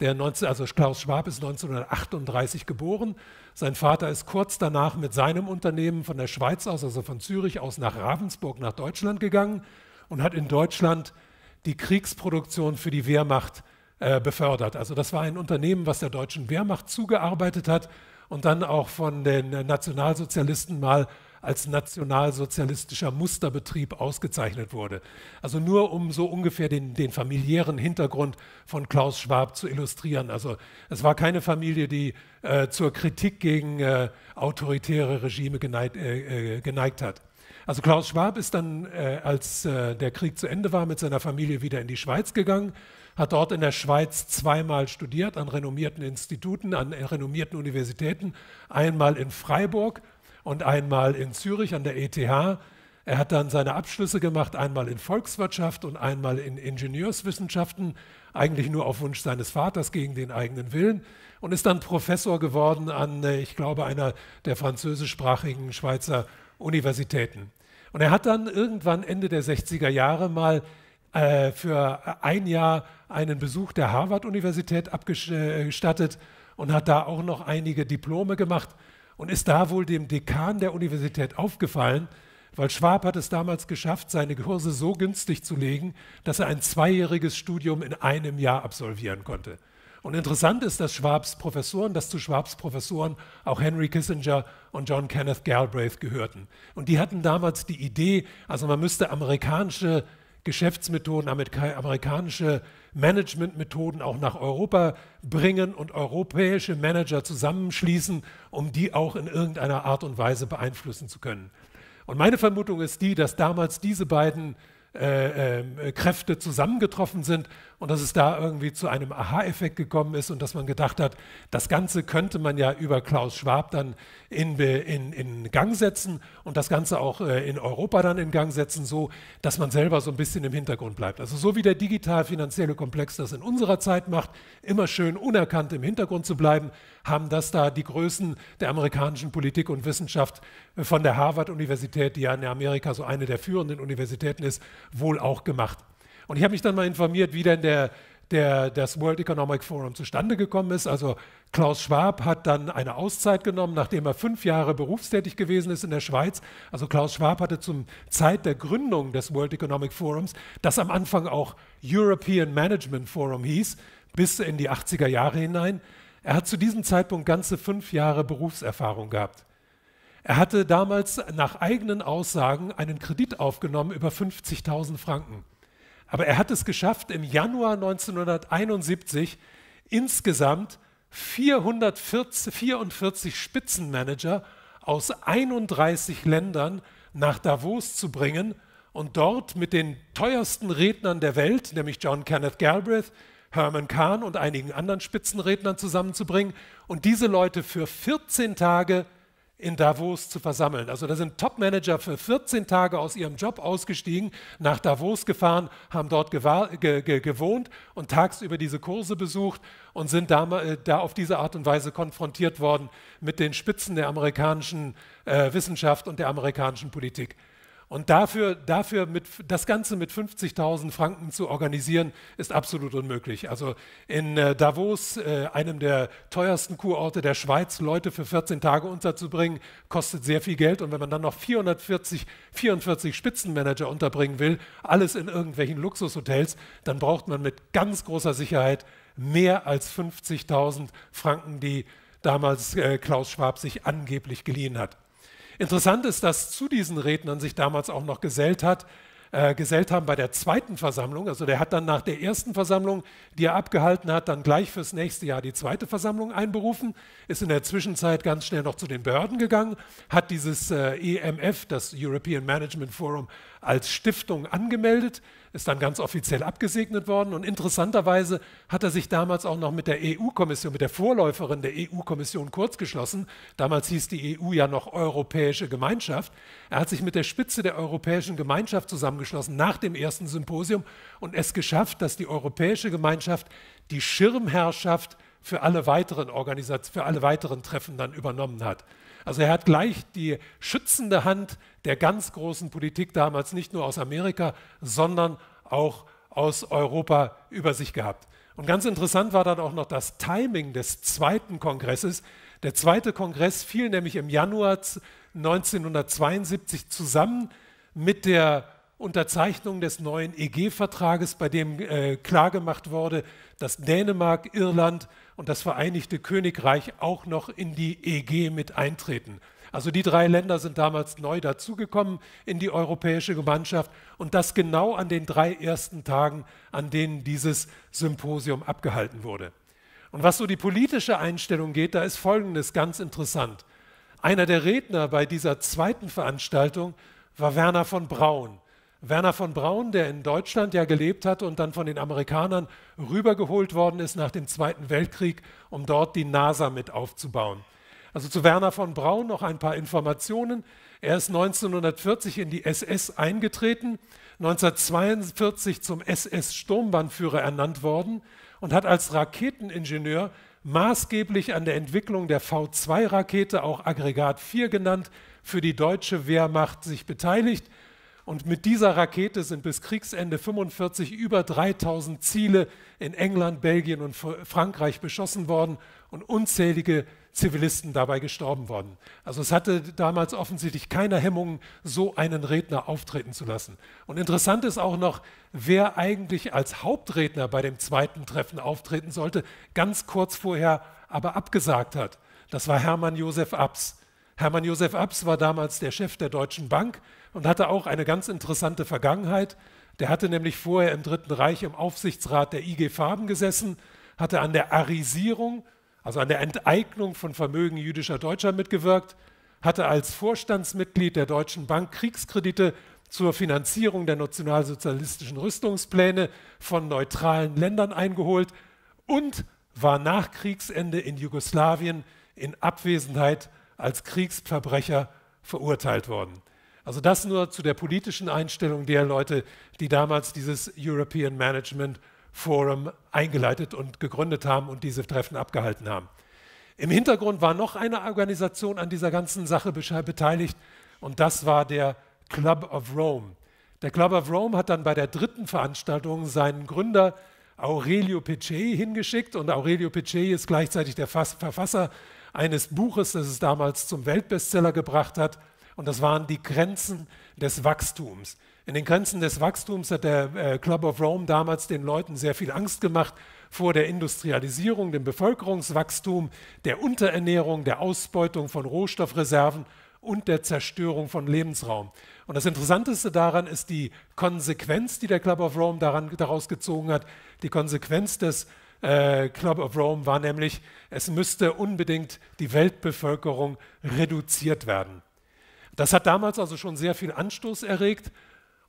Der 19, also Klaus Schwab ist 1938 geboren. Sein Vater ist kurz danach mit seinem Unternehmen von der Schweiz aus, also von Zürich aus, nach Ravensburg, nach Deutschland gegangen und hat in Deutschland die Kriegsproduktion für die Wehrmacht äh, befördert. Also das war ein Unternehmen, was der deutschen Wehrmacht zugearbeitet hat und dann auch von den Nationalsozialisten mal als nationalsozialistischer Musterbetrieb ausgezeichnet wurde. Also nur um so ungefähr den, den, familiären Hintergrund von Klaus Schwab zu illustrieren. Also es war keine Familie, die äh, zur Kritik gegen äh, autoritäre Regime geneigt, äh, äh geneigt, hat. Also Klaus Schwab ist dann, äh, als äh, der Krieg zu Ende war, mit seiner Familie wieder in die Schweiz gegangen, hat dort in der Schweiz zweimal studiert, an renommierten Instituten, an renommierten Universitäten, einmal in Freiburg und einmal in Zürich an der ETH. Er hat dann seine Abschlüsse gemacht, einmal in Volkswirtschaft und einmal in Ingenieurswissenschaften, eigentlich nur auf Wunsch seines Vaters gegen den eigenen Willen und ist dann Professor geworden an, äh, ich glaube, einer der französischsprachigen Schweizer Universitäten. Und er hat dann irgendwann Ende der 60er Jahre mal äh, für ein Jahr einen Besuch der Harvard-Universität abgestattet und hat da auch noch einige Diplome gemacht und ist da wohl dem Dekan der Universität aufgefallen, weil Schwab hat es damals geschafft, seine Kurse so günstig zu legen, dass er ein zweijähriges Studium in einem Jahr absolvieren konnte. Und interessant ist, dass Schwabs Professoren, dass zu Schwabs Professoren auch Henry Kissinger und John Kenneth Galbraith gehörten. Und die hatten damals die Idee, also man müsste amerikanische Geschäftsmethoden, amerikanische Managementmethoden auch nach Europa bringen und europäische Manager zusammenschließen, um die auch in irgendeiner Art und Weise beeinflussen zu können. Und meine Vermutung ist die, dass damals diese beiden äh, äh, Kräfte zusammengetroffen sind und dass es da irgendwie zu einem Aha-Effekt gekommen ist und dass man gedacht hat, das Ganze könnte man ja über Klaus Schwab dann in, in, in Gang setzen und das Ganze auch äh, in Europa dann in Gang setzen, so dass man selber so ein bisschen im Hintergrund bleibt. Also so wie der digital-finanzielle Komplex das in unserer Zeit macht, immer schön unerkannt im Hintergrund zu bleiben, haben das da die Größen der amerikanischen Politik und Wissenschaft äh, von der Harvard-Universität, die ja in Amerika so eine der führenden Universitäten ist, wohl auch gemacht. Und ich habe mich dann mal informiert, wie denn der, der, das World Economic Forum zustande gekommen ist. Also Klaus Schwab hat dann eine Auszeit genommen, nachdem er fünf Jahre berufstätig gewesen ist in der Schweiz. Also Klaus Schwab hatte zum Zeit der Gründung des World Economic Forums, das am Anfang auch European Management Forum hieß, bis in die 80er Jahre hinein, er hat zu diesem Zeitpunkt ganze fünf Jahre Berufserfahrung gehabt. Er hatte damals nach eigenen Aussagen einen Kredit aufgenommen über 50.000 Franken. Aber er hat es geschafft, im Januar 1971 insgesamt 444 Spitzenmanager aus 31 Ländern nach Davos zu bringen und dort mit den teuersten Rednern der Welt, nämlich John Kenneth Galbraith, Herman Kahn und einigen anderen Spitzenrednern zusammenzubringen und diese Leute für 14 Tage in Davos zu versammeln. Also da sind Topmanager für 14 Tage aus ihrem Job ausgestiegen, nach Davos gefahren, haben dort ge ge gewohnt und tagsüber diese Kurse besucht und sind da, äh, da, auf diese Art und Weise konfrontiert worden mit den Spitzen der amerikanischen äh, Wissenschaft und der amerikanischen Politik. Und dafür, dafür mit, das Ganze mit 50.000 Franken zu organisieren, ist absolut unmöglich. Also in äh, Davos, äh, einem der teuersten Kurorte der Schweiz, Leute für 14 Tage unterzubringen, kostet sehr viel Geld. Und wenn man dann noch 440, 44 Spitzenmanager unterbringen will, alles in irgendwelchen Luxushotels, dann braucht man mit ganz großer Sicherheit mehr als 50.000 Franken, die damals äh, Klaus Schwab sich angeblich geliehen hat. Interessant ist, dass zu diesen Rednern sich damals auch noch gesellt hat, äh, gesellt haben bei der zweiten Versammlung. Also der hat dann nach der ersten Versammlung, die er abgehalten hat, dann gleich fürs nächste Jahr die zweite Versammlung einberufen, ist in der Zwischenzeit ganz schnell noch zu den Behörden gegangen, hat dieses äh, EMF, das European Management Forum, als Stiftung angemeldet, ist dann ganz offiziell abgesegnet worden und interessanterweise hat er sich damals auch noch mit der EU-Kommission, mit der Vorläuferin der EU-Kommission kurzgeschlossen. Damals hieß die EU ja noch Europäische Gemeinschaft. Er hat sich mit der Spitze der Europäischen Gemeinschaft zusammengeschlossen nach dem ersten Symposium und es geschafft, dass die Europäische Gemeinschaft die Schirmherrschaft für alle weiteren, Organis für alle weiteren Treffen dann übernommen hat. Also er hat gleich die schützende Hand der ganz großen Politik damals nicht nur aus Amerika, sondern auch aus Europa über sich gehabt. Und ganz interessant war dann auch noch das Timing des zweiten Kongresses. Der zweite Kongress fiel nämlich im Januar 1972 zusammen mit der Unterzeichnung des neuen EG-Vertrages, bei dem äh, klargemacht wurde, dass Dänemark, Irland und das Vereinigte Königreich auch noch in die EG mit eintreten. Also die drei Länder sind damals neu dazugekommen in die europäische Gemeinschaft und das genau an den drei ersten Tagen, an denen dieses Symposium abgehalten wurde. Und was so die politische Einstellung geht, da ist Folgendes ganz interessant. Einer der Redner bei dieser zweiten Veranstaltung war Werner von Braun. Werner von Braun, der in Deutschland ja gelebt hat und dann von den Amerikanern rübergeholt worden ist nach dem Zweiten Weltkrieg, um dort die NASA mit aufzubauen. Also zu Werner von Braun noch ein paar Informationen. Er ist 1940 in die SS eingetreten, 1942 zum ss sturmbahnführer ernannt worden und hat als Raketeningenieur maßgeblich an der Entwicklung der V2-Rakete, auch Aggregat 4 genannt, für die deutsche Wehrmacht sich beteiligt und mit dieser Rakete sind bis Kriegsende 45 über 3000 Ziele in England, Belgien und Frankreich beschossen worden und unzählige Zivilisten dabei gestorben worden. Also es hatte damals offensichtlich keine Hemmungen, so einen Redner auftreten zu lassen. Und interessant ist auch noch, wer eigentlich als Hauptredner bei dem zweiten Treffen auftreten sollte, ganz kurz vorher aber abgesagt hat. Das war Hermann Josef Abs. Hermann Josef Abs war damals der Chef der Deutschen Bank und hatte auch eine ganz interessante Vergangenheit. Der hatte nämlich vorher im Dritten Reich im Aufsichtsrat der IG Farben gesessen, hatte an der Arisierung, also an der Enteignung von Vermögen jüdischer Deutscher mitgewirkt, hatte als Vorstandsmitglied der Deutschen Bank Kriegskredite zur Finanzierung der nationalsozialistischen Rüstungspläne von neutralen Ländern eingeholt und war nach Kriegsende in Jugoslawien in Abwesenheit als Kriegsverbrecher verurteilt worden. Also das nur zu der politischen Einstellung der Leute, die damals dieses European Management Forum eingeleitet und gegründet haben und diese Treffen abgehalten haben. Im Hintergrund war noch eine Organisation an dieser ganzen Sache beteiligt und das war der Club of Rome. Der Club of Rome hat dann bei der dritten Veranstaltung seinen Gründer Aurelio Piccei hingeschickt und Aurelio Piccei ist gleichzeitig der Verfasser eines Buches, das es damals zum Weltbestseller gebracht hat, und das waren die Grenzen des Wachstums. In den Grenzen des Wachstums hat der äh, Club of Rome damals den Leuten sehr viel Angst gemacht vor der Industrialisierung, dem Bevölkerungswachstum, der Unterernährung, der Ausbeutung von Rohstoffreserven und der Zerstörung von Lebensraum. Und das Interessanteste daran ist die Konsequenz, die der Club of Rome daran, daraus gezogen hat. Die Konsequenz des äh, Club of Rome war nämlich, es müsste unbedingt die Weltbevölkerung reduziert werden. Das hat damals also schon sehr viel Anstoß erregt.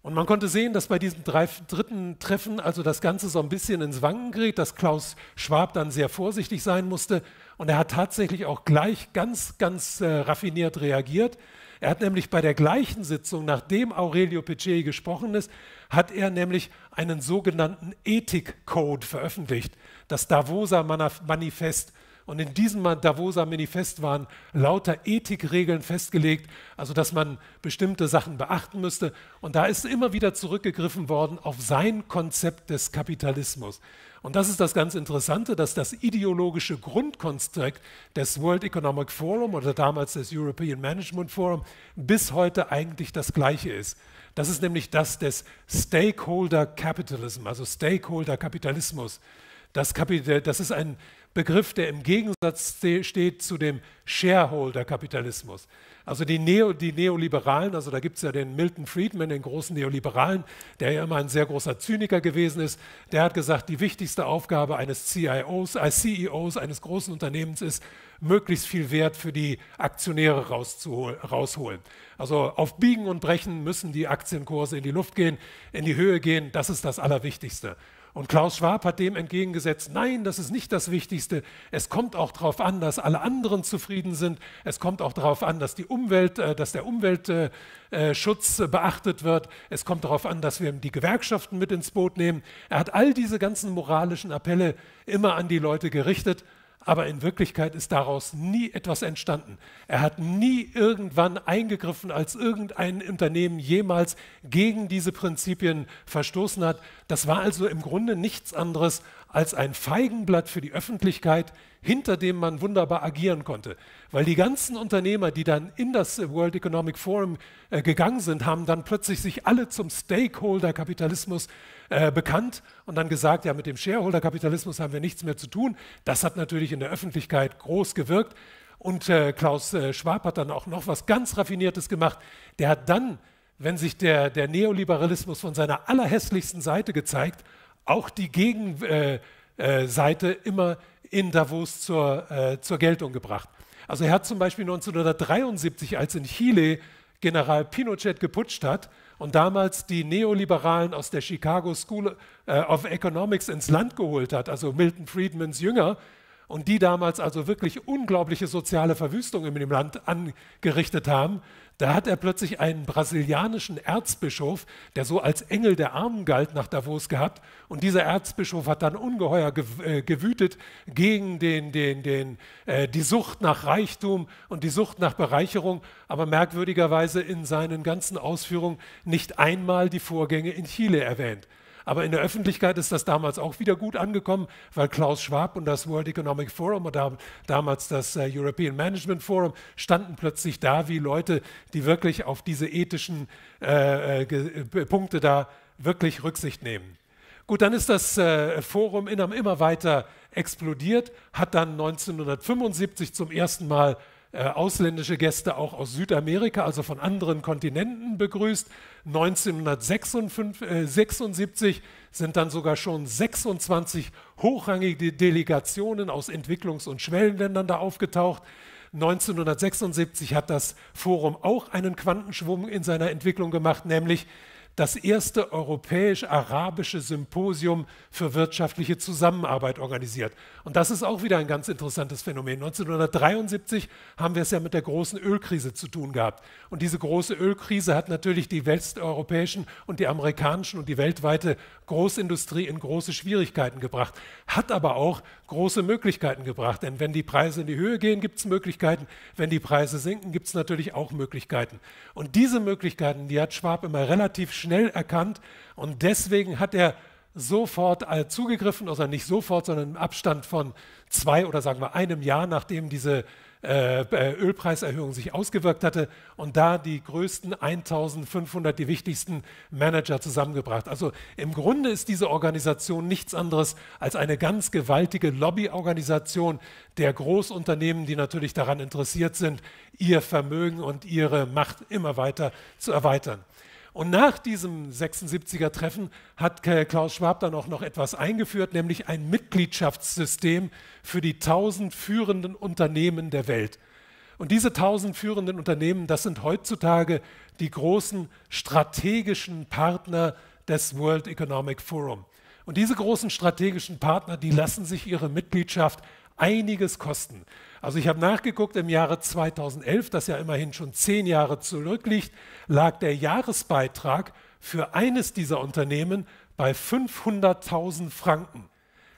Und man konnte sehen, dass bei diesem dritten Treffen also das Ganze so ein bisschen ins Wanken gerät, dass Klaus Schwab dann sehr vorsichtig sein musste. Und er hat tatsächlich auch gleich ganz, ganz äh, raffiniert reagiert. Er hat nämlich bei der gleichen Sitzung, nachdem Aurelio Piccei gesprochen ist, hat er nämlich einen sogenannten Ethikcode veröffentlicht, das Davoser Manifest und in diesem Davoser Manifest waren lauter Ethikregeln festgelegt, also dass man bestimmte Sachen beachten müsste. Und da ist immer wieder zurückgegriffen worden auf sein Konzept des Kapitalismus. Und das ist das ganz Interessante, dass das ideologische Grundkonstrukt des World Economic Forum oder damals des European Management Forum bis heute eigentlich das gleiche ist. Das ist nämlich das des Stakeholder Capitalism, also Stakeholder Kapitalismus. Das, Kapital, das ist ein Begriff, der im Gegensatz steht zu dem Shareholder-Kapitalismus. Also die, Neo, die Neoliberalen, also da gibt es ja den Milton Friedman, den großen Neoliberalen, der ja immer ein sehr großer Zyniker gewesen ist, der hat gesagt, die wichtigste Aufgabe eines CIOs, als äh, CEOs eines großen Unternehmens ist, möglichst viel Wert für die Aktionäre rausholen. Also auf Biegen und Brechen müssen die Aktienkurse in die Luft gehen, in die Höhe gehen, das ist das Allerwichtigste. Und Klaus Schwab hat dem entgegengesetzt, nein, das ist nicht das Wichtigste. Es kommt auch darauf an, dass alle anderen zufrieden sind. Es kommt auch darauf an, dass, die Umwelt, äh, dass der Umweltschutz äh, äh, beachtet wird. Es kommt darauf an, dass wir die Gewerkschaften mit ins Boot nehmen. Er hat all diese ganzen moralischen Appelle immer an die Leute gerichtet aber in Wirklichkeit ist daraus nie etwas entstanden. Er hat nie irgendwann eingegriffen, als irgendein Unternehmen jemals gegen diese Prinzipien verstoßen hat. Das war also im Grunde nichts anderes als ein Feigenblatt für die Öffentlichkeit, hinter dem man wunderbar agieren konnte. Weil die ganzen Unternehmer, die dann in das World Economic Forum äh, gegangen sind, haben dann plötzlich sich alle zum Stakeholder-Kapitalismus äh, bekannt und dann gesagt, ja, mit dem Shareholder-Kapitalismus haben wir nichts mehr zu tun. Das hat natürlich in der Öffentlichkeit groß gewirkt. Und äh, Klaus äh, Schwab hat dann auch noch was ganz Raffiniertes gemacht. Der hat dann, wenn sich der, der Neoliberalismus von seiner allerhässlichsten Seite gezeigt, auch die Gegenseite äh, äh, immer in Davos zur, zur Geltung gebracht. Also er hat zum Beispiel 1973, als in Chile General Pinochet geputscht hat, und damals die Neoliberalen aus der Chicago School äh, of Economics ins Land geholt hat, also Milton Friedmans Jünger, und die damals also wirklich unglaubliche soziale Verwüstung in dem Land angerichtet haben, da hat er plötzlich einen brasilianischen Erzbischof, der so als Engel der Armen galt, nach Davos gehabt. Und dieser Erzbischof hat dann ungeheuer äh, gewütet gegen den, den, den, äh, die Sucht nach Reichtum und die Sucht nach Bereicherung, aber merkwürdigerweise in seinen ganzen Ausführungen nicht einmal die Vorgänge in Chile erwähnt. Aber in der Öffentlichkeit ist das damals auch wieder gut angekommen, weil Klaus Schwab und das World Economic Forum oder damals das äh, European Management Forum standen plötzlich da wie Leute, die wirklich auf diese ethischen äh, äh, äh Punkte da wirklich Rücksicht nehmen. Gut, dann ist das äh, Forum in einem immer weiter explodiert, hat dann 1975 zum ersten Mal äh, ausländische Gäste auch aus Südamerika, also von anderen Kontinenten begrüßt. 1976 äh, sind dann sogar schon 26 hochrangige Delegationen aus Entwicklungs- und Schwellenländern da aufgetaucht. 1976 hat das Forum auch einen Quantenschwung in seiner Entwicklung gemacht, nämlich das erste europäisch-arabische Symposium für wirtschaftliche Zusammenarbeit organisiert. Und das ist auch wieder ein ganz interessantes Phänomen. 1973 haben wir es ja mit der großen Ölkrise zu tun gehabt. Und diese große Ölkrise hat natürlich die westeuropäischen und die amerikanischen und die weltweite Großindustrie in große Schwierigkeiten gebracht, hat aber auch große Möglichkeiten gebracht. Denn wenn die Preise in die Höhe gehen, gibt es Möglichkeiten. Wenn die Preise sinken, gibt es natürlich auch Möglichkeiten. Und diese Möglichkeiten, die hat Schwab immer relativ schnell erkannt. Und deswegen hat er sofort äh, zugegriffen, also nicht sofort, sondern im Abstand von zwei oder sagen wir einem Jahr, nachdem diese äh, äh, Ölpreiserhöhung sich ausgewirkt hatte und da die größten 1500, die wichtigsten Manager zusammengebracht. Also im Grunde ist diese Organisation nichts anderes als eine ganz gewaltige Lobbyorganisation der Großunternehmen, die natürlich daran interessiert sind, ihr Vermögen und ihre Macht immer weiter zu erweitern. Und nach diesem 76er-Treffen hat Klaus Schwab dann auch noch etwas eingeführt, nämlich ein Mitgliedschaftssystem für die tausend führenden Unternehmen der Welt. Und diese tausend führenden Unternehmen, das sind heutzutage die großen strategischen Partner des World Economic Forum. Und diese großen strategischen Partner, die lassen sich ihre Mitgliedschaft einiges kosten. Also ich habe nachgeguckt, im Jahre 2011, das ja immerhin schon zehn Jahre zurückliegt, lag der Jahresbeitrag für eines dieser Unternehmen bei 500.000 Franken.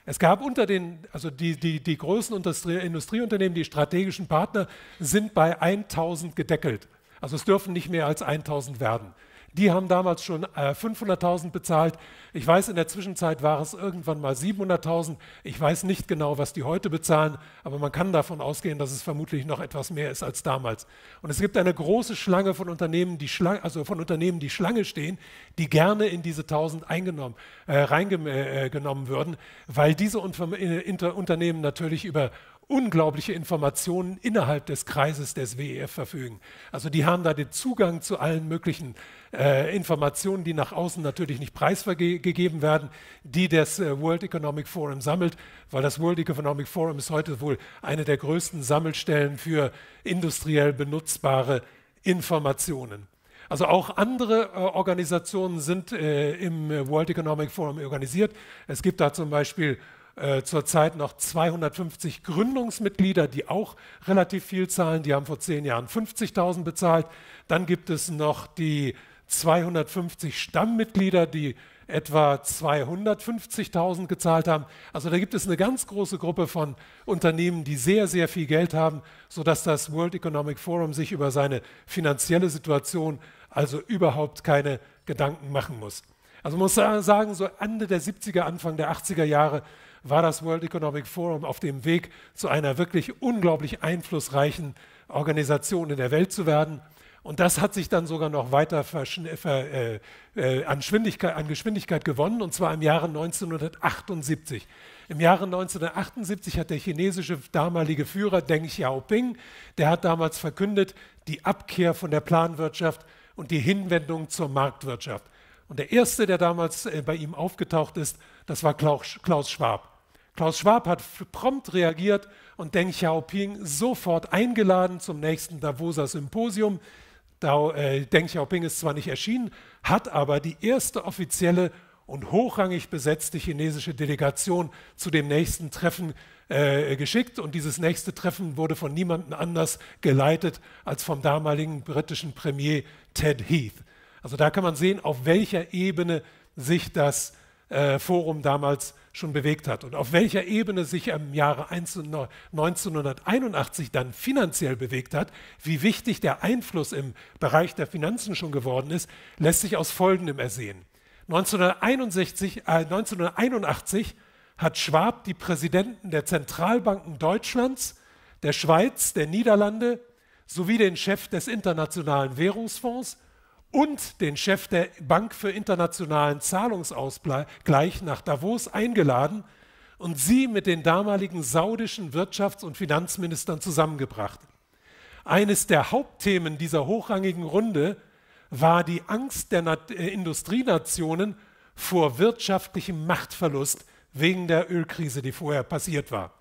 Es gab unter den, also die, die, die großen Industrie, Industrieunternehmen, die strategischen Partner, sind bei 1000 gedeckelt. Also es dürfen nicht mehr als 1000 werden. Die haben damals schon äh, 500.000 bezahlt. Ich weiß, in der Zwischenzeit war es irgendwann mal 700.000. Ich weiß nicht genau, was die heute bezahlen, aber man kann davon ausgehen, dass es vermutlich noch etwas mehr ist als damals. Und es gibt eine große Schlange von Unternehmen, die Schlange, also von Unternehmen, die Schlange stehen, die gerne in diese 1.000 eingenommen, äh, reingenommen äh, äh würden, weil diese Unver äh, Inter Unternehmen natürlich über unglaubliche Informationen innerhalb des Kreises des WEF verfügen. Also die haben da den Zugang zu allen möglichen äh, Informationen, die nach außen natürlich nicht preisgegeben werden, die das äh, World Economic Forum sammelt, weil das World Economic Forum ist heute wohl eine der größten Sammelstellen für industriell benutzbare Informationen. Also auch andere äh, Organisationen sind äh, im äh, World Economic Forum organisiert. Es gibt da zum Beispiel äh, zurzeit noch 250 Gründungsmitglieder, die auch relativ viel zahlen. Die haben vor zehn Jahren 50.000 bezahlt. Dann gibt es noch die 250 Stammmitglieder, die etwa 250.000 gezahlt haben. Also da gibt es eine ganz große Gruppe von Unternehmen, die sehr, sehr viel Geld haben, sodass das World Economic Forum sich über seine finanzielle Situation also überhaupt keine Gedanken machen muss. Also man muss sagen, so Ende der 70er, Anfang der 80er Jahre war das World Economic Forum auf dem Weg zu einer wirklich unglaublich einflussreichen Organisation in der Welt zu werden. Und das hat sich dann sogar noch weiter äh, äh, äh, an, Geschwindigkeit, an Geschwindigkeit gewonnen, und zwar im Jahre 1978. Im Jahre 1978 hat der chinesische damalige Führer Deng Xiaoping, der hat damals verkündet, die Abkehr von der Planwirtschaft und die Hinwendung zur Marktwirtschaft. Und der erste, der damals äh, bei ihm aufgetaucht ist, das war Klaus Schwab. Klaus Schwab hat prompt reagiert und Deng Xiaoping sofort eingeladen zum nächsten Davoser Symposium. Da, äh, Deng Xiaoping ist zwar nicht erschienen, hat aber die erste offizielle und hochrangig besetzte chinesische Delegation zu dem nächsten Treffen äh, geschickt. Und dieses nächste Treffen wurde von niemandem anders geleitet als vom damaligen britischen Premier Ted Heath. Also da kann man sehen, auf welcher Ebene sich das äh, Forum damals schon bewegt hat und auf welcher Ebene sich im Jahre 1981 dann finanziell bewegt hat, wie wichtig der Einfluss im Bereich der Finanzen schon geworden ist, lässt sich aus Folgendem ersehen. 1961, äh, 1981 hat Schwab die Präsidenten der Zentralbanken Deutschlands, der Schweiz, der Niederlande sowie den Chef des Internationalen Währungsfonds und den Chef der Bank für internationalen Zahlungsausgleich nach Davos eingeladen und sie mit den damaligen saudischen Wirtschafts- und Finanzministern zusammengebracht. Eines der Hauptthemen dieser hochrangigen Runde war die Angst der Nat äh, Industrienationen vor wirtschaftlichem Machtverlust wegen der Ölkrise, die vorher passiert war.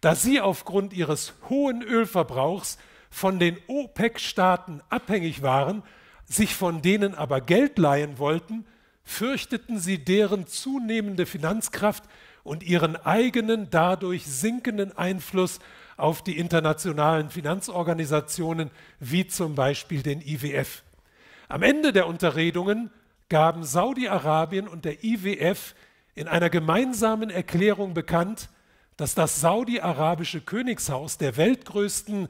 Da sie aufgrund ihres hohen Ölverbrauchs von den OPEC-Staaten abhängig waren, sich von denen aber Geld leihen wollten, fürchteten sie deren zunehmende Finanzkraft und ihren eigenen dadurch sinkenden Einfluss auf die internationalen Finanzorganisationen wie zum Beispiel den IWF. Am Ende der Unterredungen gaben Saudi-Arabien und der IWF in einer gemeinsamen Erklärung bekannt, dass das saudi-arabische Königshaus der weltgrößten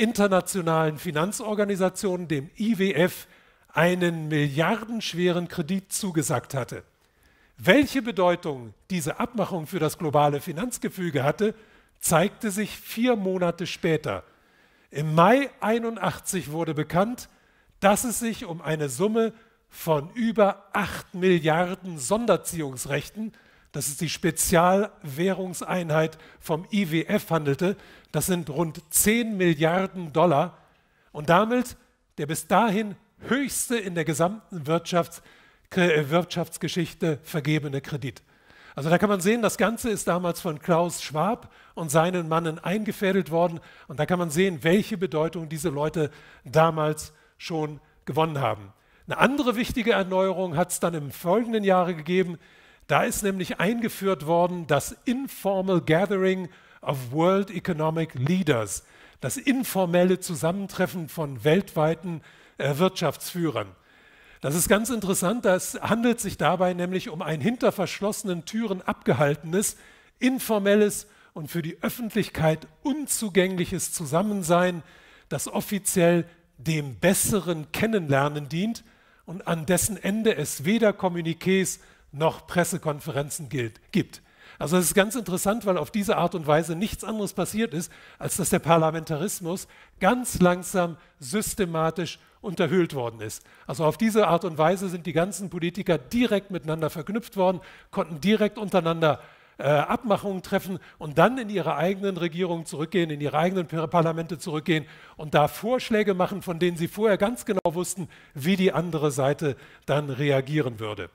internationalen Finanzorganisation, dem IWF, einen milliardenschweren Kredit zugesagt hatte. Welche Bedeutung diese Abmachung für das globale Finanzgefüge hatte, zeigte sich vier Monate später. Im Mai 81 wurde bekannt, dass es sich um eine Summe von über 8 Milliarden Sonderziehungsrechten, das ist die Spezialwährungseinheit vom IWF, handelte, das sind rund 10 Milliarden Dollar und damit der bis dahin höchste in der gesamten Wirtschafts äh, Wirtschaftsgeschichte vergebene Kredit. Also da kann man sehen, das Ganze ist damals von Klaus Schwab und seinen Mannen eingefädelt worden. Und da kann man sehen, welche Bedeutung diese Leute damals schon gewonnen haben. Eine andere wichtige Erneuerung hat es dann im folgenden Jahre gegeben. Da ist nämlich eingeführt worden das Informal Gathering of World Economic Leaders, das informelle Zusammentreffen von weltweiten äh, Wirtschaftsführern. Das ist ganz interessant, das handelt sich dabei nämlich um ein hinter verschlossenen Türen abgehaltenes, informelles und für die Öffentlichkeit unzugängliches Zusammensein, das offiziell dem besseren Kennenlernen dient und an dessen Ende es weder Kommuniqués noch Pressekonferenzen gilt, gibt. Also es ist ganz interessant, weil auf diese Art und Weise nichts anderes passiert ist, als dass der Parlamentarismus ganz langsam systematisch unterhöhlt worden ist. Also auf diese Art und Weise sind die ganzen Politiker direkt miteinander verknüpft worden, konnten direkt untereinander äh, Abmachungen treffen und dann in ihre eigenen Regierungen zurückgehen, in ihre eigenen Parlamente zurückgehen und da Vorschläge machen, von denen sie vorher ganz genau wussten, wie die andere Seite dann reagieren würde.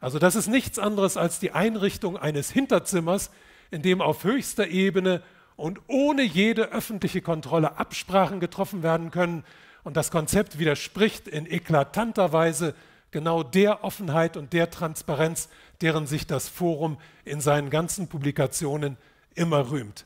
Also das ist nichts anderes als die Einrichtung eines Hinterzimmers, in dem auf höchster Ebene und ohne jede öffentliche Kontrolle Absprachen getroffen werden können. Und das Konzept widerspricht in eklatanter Weise genau der Offenheit und der Transparenz, deren sich das Forum in seinen ganzen Publikationen immer rühmt.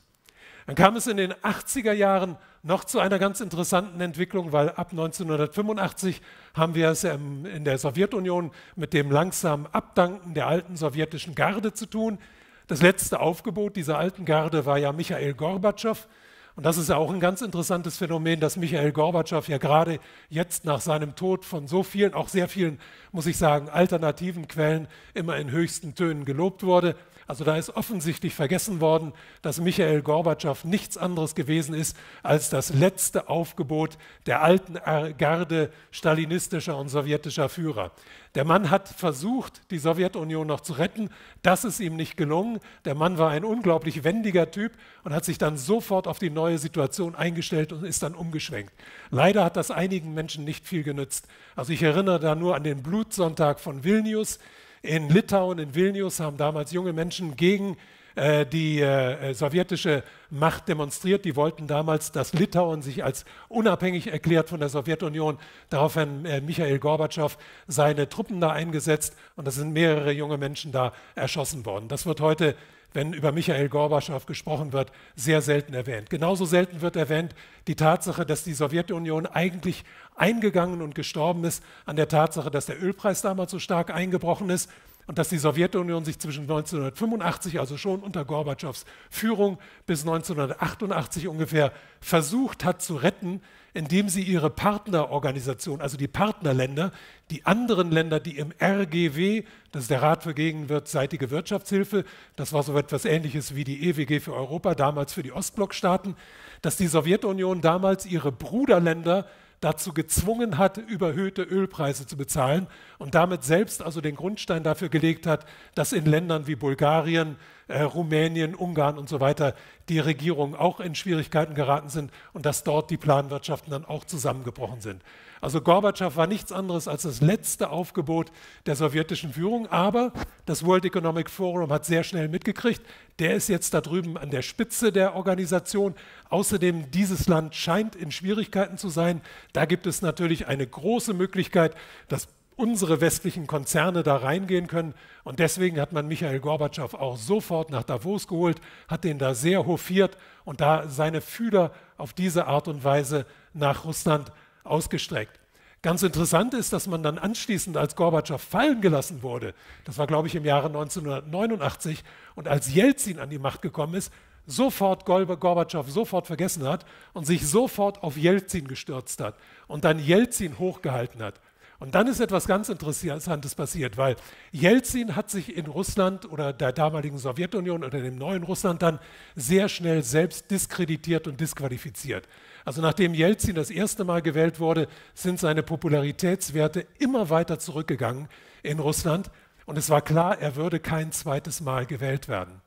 Dann kam es in den 80er Jahren noch zu einer ganz interessanten Entwicklung, weil ab 1985 haben wir es in der Sowjetunion mit dem langsamen Abdanken der alten sowjetischen Garde zu tun. Das letzte Aufgebot dieser alten Garde war ja Michael Gorbatschow. Und das ist ja auch ein ganz interessantes Phänomen, dass Michael Gorbatschow ja gerade jetzt nach seinem Tod von so vielen, auch sehr vielen, muss ich sagen, alternativen Quellen immer in höchsten Tönen gelobt wurde. Also da ist offensichtlich vergessen worden, dass Michael Gorbatschow nichts anderes gewesen ist als das letzte Aufgebot der alten Garde stalinistischer und sowjetischer Führer. Der Mann hat versucht, die Sowjetunion noch zu retten. Das ist ihm nicht gelungen. Der Mann war ein unglaublich wendiger Typ und hat sich dann sofort auf die neue Situation eingestellt und ist dann umgeschwenkt. Leider hat das einigen Menschen nicht viel genützt. Also ich erinnere da nur an den Blutsonntag von Vilnius in Litauen, in Vilnius haben damals junge Menschen gegen äh, die äh, äh, sowjetische Macht demonstriert. Die wollten damals, dass Litauen sich als unabhängig erklärt von der Sowjetunion. Daraufhin äh, Michael Gorbatschow seine Truppen da eingesetzt und es sind mehrere junge Menschen da erschossen worden. Das wird heute wenn über Michael Gorbatschow gesprochen wird, sehr selten erwähnt. Genauso selten wird erwähnt die Tatsache, dass die Sowjetunion eigentlich eingegangen und gestorben ist an der Tatsache, dass der Ölpreis damals so stark eingebrochen ist und dass die Sowjetunion sich zwischen 1985, also schon unter Gorbatschows Führung, bis 1988 ungefähr versucht hat zu retten indem sie ihre Partnerorganisation, also die Partnerländer, die anderen Länder, die im RGW, das ist der Rat für gegenwärtige Wirtschaftshilfe, das war so etwas Ähnliches wie die EWG für Europa, damals für die Ostblockstaaten, dass die Sowjetunion damals ihre Bruderländer dazu gezwungen hat, überhöhte Ölpreise zu bezahlen und damit selbst also den Grundstein dafür gelegt hat, dass in Ländern wie Bulgarien, äh, Rumänien, Ungarn und so weiter die Regierungen auch in Schwierigkeiten geraten sind und dass dort die Planwirtschaften dann auch zusammengebrochen sind. Also Gorbatschow war nichts anderes als das letzte Aufgebot der sowjetischen Führung, aber das World Economic Forum hat sehr schnell mitgekriegt, der ist jetzt da drüben an der Spitze der Organisation. Außerdem, dieses Land scheint in Schwierigkeiten zu sein. Da gibt es natürlich eine große Möglichkeit, dass unsere westlichen Konzerne da reingehen können. Und deswegen hat man Michael Gorbatschow auch sofort nach Davos geholt, hat den da sehr hofiert und da seine Fühler auf diese Art und Weise nach Russland ausgestreckt. Ganz interessant ist, dass man dann anschließend, als Gorbatschow fallen gelassen wurde, das war, glaube ich, im Jahre 1989, und als Jelzin an die Macht gekommen ist, sofort Gorbatschow sofort vergessen hat und sich sofort auf Jelzin gestürzt hat und dann Jelzin hochgehalten hat. Und dann ist etwas ganz Interessantes passiert, weil Jelzin hat sich in Russland oder der damaligen Sowjetunion oder dem neuen Russland dann sehr schnell selbst diskreditiert und disqualifiziert. Also nachdem Jelzin das erste Mal gewählt wurde, sind seine Popularitätswerte immer weiter zurückgegangen in Russland und es war klar, er würde kein zweites Mal gewählt werden.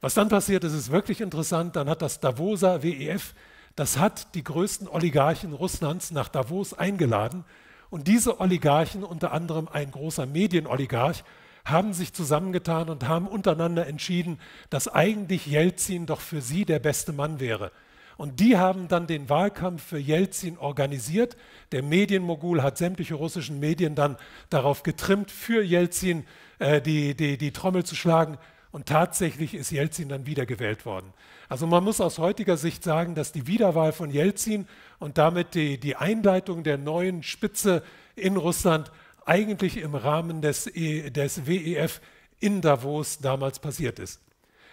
Was dann passiert ist, ist wirklich interessant. Dann hat das Davoser WEF, das hat die größten Oligarchen Russlands nach Davos eingeladen. Und diese Oligarchen, unter anderem ein großer Medienoligarch, haben sich zusammengetan und haben untereinander entschieden, dass eigentlich Jelzin doch für sie der beste Mann wäre. Und die haben dann den Wahlkampf für Jelzin organisiert. Der Medienmogul hat sämtliche russischen Medien dann darauf getrimmt, für Jelzin äh, die, die, die Trommel zu schlagen. Und tatsächlich ist Jelzin dann wiedergewählt worden. Also man muss aus heutiger Sicht sagen, dass die Wiederwahl von Jelzin und damit die, die Einleitung der neuen Spitze in Russland eigentlich im Rahmen des, e, des WEF in Davos damals passiert ist.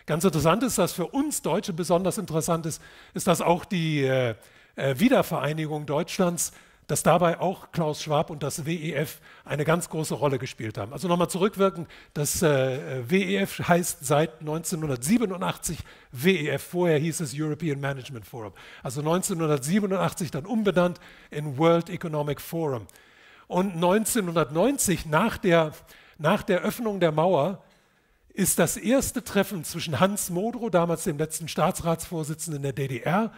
Ganz interessant ist, dass für uns Deutsche besonders interessant ist, ist, dass auch die äh, äh Wiedervereinigung Deutschlands, dass dabei auch Klaus Schwab und das WEF eine ganz große Rolle gespielt haben. Also nochmal zurückwirken, das äh, WEF heißt seit 1987 WEF, vorher hieß es European Management Forum. Also 1987 dann umbenannt in World Economic Forum. Und 1990, nach der, nach der Öffnung der Mauer, ist das erste Treffen zwischen Hans Modrow, damals dem letzten Staatsratsvorsitzenden der DDR,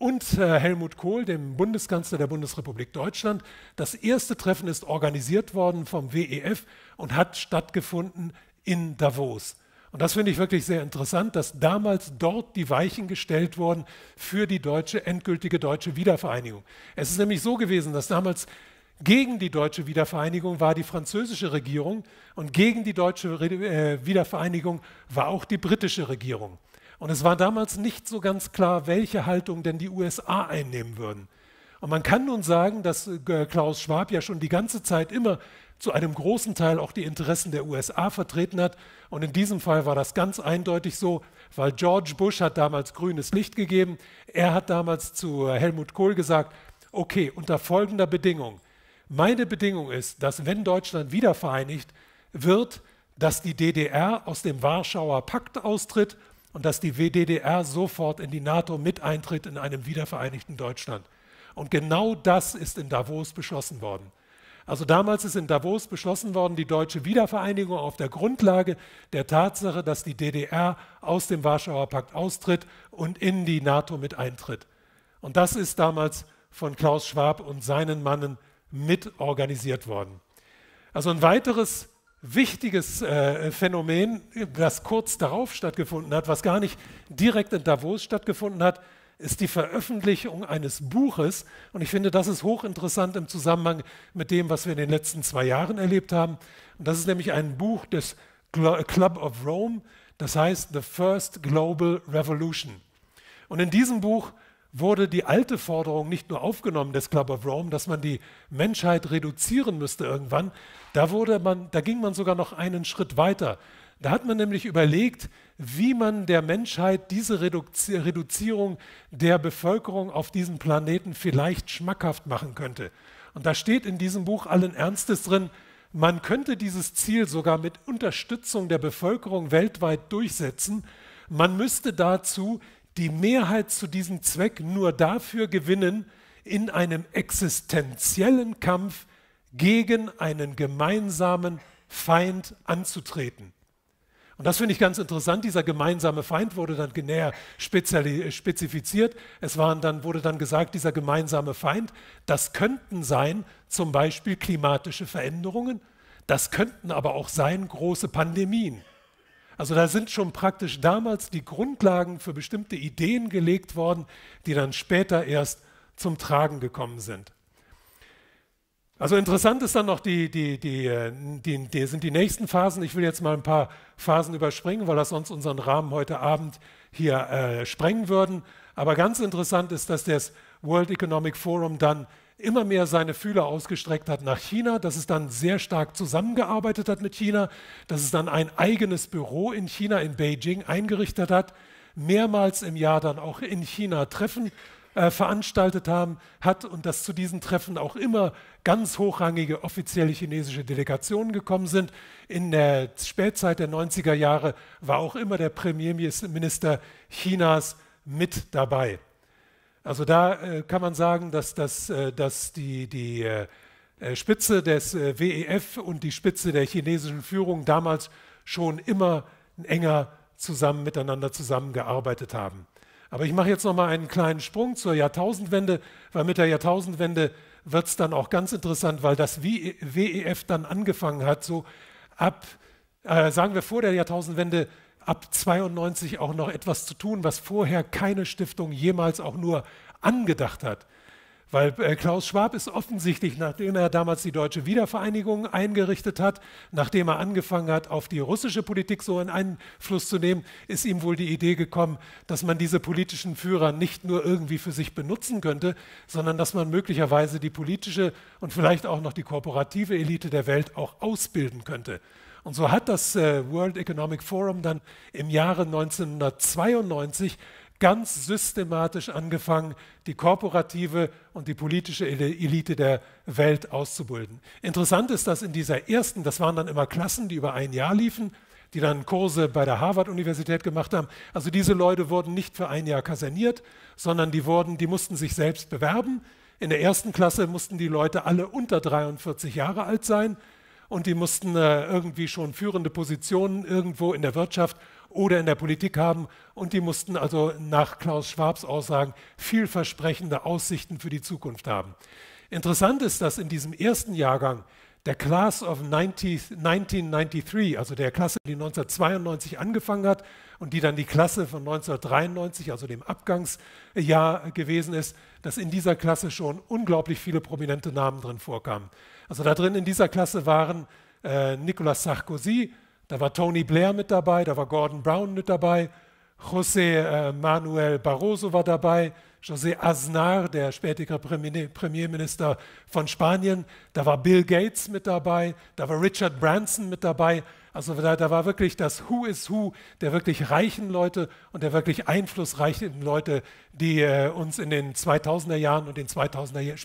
und äh, Helmut Kohl, dem Bundeskanzler der Bundesrepublik Deutschland. Das erste Treffen ist organisiert worden vom WEF und hat stattgefunden in Davos. Und das finde ich wirklich sehr interessant, dass damals dort die Weichen gestellt wurden für die deutsche, endgültige deutsche Wiedervereinigung. Es ist nämlich so gewesen, dass damals gegen die deutsche Wiedervereinigung war die französische Regierung und gegen die deutsche äh, Wiedervereinigung war auch die britische Regierung. Und es war damals nicht so ganz klar, welche Haltung denn die USA einnehmen würden. Und man kann nun sagen, dass äh, Klaus Schwab ja schon die ganze Zeit immer zu einem großen Teil auch die Interessen der USA vertreten hat. Und in diesem Fall war das ganz eindeutig so, weil George Bush hat damals grünes Licht gegeben. Er hat damals zu äh, Helmut Kohl gesagt, okay, unter folgender Bedingung, meine Bedingung ist, dass wenn Deutschland wieder vereinigt wird, dass die DDR aus dem Warschauer Pakt austritt und dass die WDDR sofort in die NATO mit eintritt in einem wiedervereinigten Deutschland. Und genau das ist in Davos beschlossen worden. Also damals ist in Davos beschlossen worden, die deutsche Wiedervereinigung auf der Grundlage der Tatsache, dass die DDR aus dem Warschauer Pakt austritt und in die NATO mit eintritt. Und das ist damals von Klaus Schwab und seinen Mannen mit organisiert worden. Also ein weiteres wichtiges äh, Phänomen, das kurz darauf stattgefunden hat, was gar nicht direkt in Davos stattgefunden hat, ist die Veröffentlichung eines Buches. Und ich finde, das ist hochinteressant im Zusammenhang mit dem, was wir in den letzten zwei Jahren erlebt haben. Und das ist nämlich ein Buch des Club of Rome, das heißt The First Global Revolution. Und in diesem Buch wurde die alte Forderung nicht nur aufgenommen des Club of Rome, dass man die Menschheit reduzieren müsste irgendwann, da, wurde man, da ging man sogar noch einen Schritt weiter. Da hat man nämlich überlegt, wie man der Menschheit diese Reduzierung der Bevölkerung auf diesem Planeten vielleicht schmackhaft machen könnte. Und da steht in diesem Buch allen Ernstes drin, man könnte dieses Ziel sogar mit Unterstützung der Bevölkerung weltweit durchsetzen. Man müsste dazu die Mehrheit zu diesem Zweck nur dafür gewinnen, in einem existenziellen Kampf gegen einen gemeinsamen Feind anzutreten. Und das finde ich ganz interessant. Dieser gemeinsame Feind wurde dann näher spezifiziert. Es waren dann, wurde dann gesagt, dieser gemeinsame Feind, das könnten sein zum Beispiel klimatische Veränderungen, das könnten aber auch sein große Pandemien. Also da sind schon praktisch damals die Grundlagen für bestimmte Ideen gelegt worden, die dann später erst zum Tragen gekommen sind.
Also interessant
ist dann noch die, die, äh, die, die, sind die nächsten Phasen. Ich will jetzt mal ein paar Phasen überspringen, weil das sonst unseren Rahmen heute Abend hier äh, sprengen würden. Aber ganz interessant ist, dass das World Economic Forum dann immer mehr seine Fühler ausgestreckt hat nach China, dass es dann sehr stark zusammengearbeitet hat mit China, dass es dann ein eigenes Büro in China, in Beijing eingerichtet hat, mehrmals im Jahr dann auch in China Treffen äh, veranstaltet haben, hat und dass zu diesen Treffen auch immer ganz hochrangige offizielle chinesische Delegationen gekommen sind. In der Spätzeit der 90er Jahre war auch immer der Premierminister Chinas mit dabei. Also da äh, kann man sagen, dass, dass, äh, dass die, die äh, äh Spitze des äh, WEF und die Spitze der chinesischen Führung damals schon immer enger zusammen miteinander zusammengearbeitet haben. Aber ich mache jetzt noch mal einen kleinen Sprung zur Jahrtausendwende, weil mit der Jahrtausendwende wird es dann auch ganz interessant, weil das WEF e dann angefangen hat, so ab, sagen wir vor der Jahrtausendwende, ab 92 auch noch etwas zu tun, was vorher keine Stiftung jemals auch nur angedacht hat. Weil äh, Klaus Schwab ist offensichtlich, nachdem er damals die deutsche Wiedervereinigung eingerichtet hat, nachdem er angefangen hat, auf die russische Politik so einen Einfluss zu nehmen, ist ihm wohl die Idee gekommen, dass man diese politischen Führer nicht nur irgendwie für sich benutzen könnte, sondern dass man möglicherweise die politische und vielleicht auch noch die kooperative Elite der Welt auch ausbilden könnte. Und so hat das äh, World Economic Forum dann im Jahre 1992 ganz systematisch angefangen, die korporative und die politische Elite der Welt auszubilden. Interessant ist, dass in dieser ersten, das waren dann immer Klassen, die über ein Jahr liefen, die dann Kurse bei der Harvard-Universität gemacht haben. Also diese Leute wurden nicht für ein Jahr kaserniert, sondern die, wurden, die mussten sich selbst bewerben. In der ersten Klasse mussten die Leute alle unter 43 Jahre alt sein und die mussten äh, irgendwie schon führende Positionen irgendwo in der Wirtschaft oder in der Politik haben und die mussten also nach Klaus Schwabs Aussagen vielversprechende Aussichten für die Zukunft haben. Interessant ist, dass in diesem ersten Jahrgang der Class of 90, 1993, also der Klasse, die 1992 angefangen hat und die dann die Klasse von 1993, also dem Abgangsjahr gewesen ist, dass in dieser Klasse schon unglaublich viele prominente Namen drin vorkamen. Also da drin in dieser Klasse waren äh, Nicolas Sarkozy, da war Tony Blair mit dabei, da war Gordon Brown mit dabei, José äh, Manuel Barroso war dabei, José Aznar, der spätere Premierminister von Spanien, da war Bill Gates mit dabei, da war Richard Branson mit dabei, also da, da, war wirklich das Who is Who der wirklich reichen Leute und der wirklich einflussreichen Leute, die äh, uns in den 2000er Jahren und den 2000er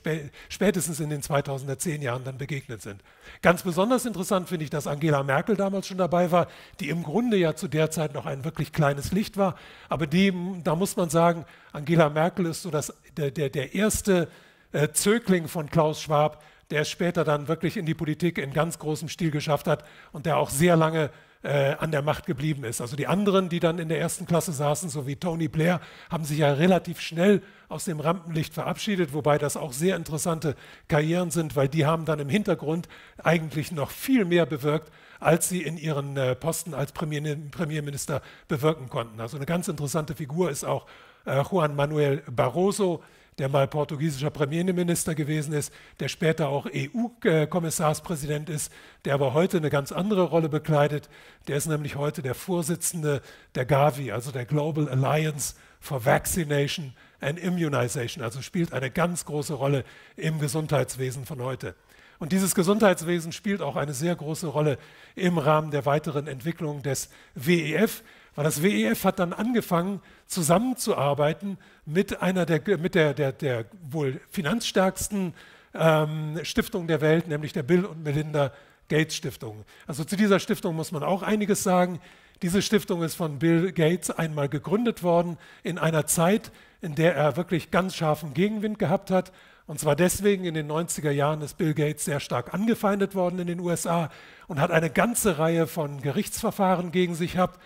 spätestens in den 2010 Jahren dann begegnet sind. Ganz besonders interessant finde ich, dass Angela Merkel damals schon dabei war, die im Grunde ja zu der Zeit noch ein wirklich kleines Licht war, aber die, da muss man sagen, Angela Merkel ist so das, der, der, der erste äh, Zögling von Klaus Schwab, der es später dann wirklich in die Politik in ganz großem Stil geschafft hat und der auch sehr lange äh, an der Macht geblieben ist. Also die anderen, die dann in der ersten Klasse saßen, so wie Tony Blair, haben sich ja relativ schnell aus dem Rampenlicht verabschiedet, wobei das auch sehr interessante Karrieren sind, weil die haben dann im Hintergrund eigentlich noch viel mehr bewirkt, als sie in ihren äh, Posten als Premierminister bewirken konnten. Also eine ganz interessante Figur ist auch äh, Juan Manuel Barroso, der mal portugiesischer Premierminister gewesen ist, der später auch EU-Kommissarspräsident ist, der aber heute eine ganz andere Rolle bekleidet. Der ist nämlich heute der Vorsitzende der Gavi, also der Global Alliance for Vaccination and Immunization, also spielt eine ganz große Rolle im Gesundheitswesen von heute. Und dieses Gesundheitswesen spielt auch eine sehr große Rolle im Rahmen der weiteren Entwicklung des WEF. Weil das WEF hat dann angefangen, zusammenzuarbeiten mit einer der, mit der, der, der wohl finanzstärksten ähm, Stiftung der Welt, nämlich der Bill und Melinda Gates Stiftung. Also zu dieser Stiftung muss man auch einiges sagen. Diese Stiftung ist von Bill Gates einmal gegründet worden, in einer Zeit, in der er wirklich ganz scharfen Gegenwind gehabt hat. Und zwar deswegen, in den 90er Jahren ist Bill Gates sehr stark angefeindet worden in den USA und hat eine ganze Reihe von Gerichtsverfahren gegen sich gehabt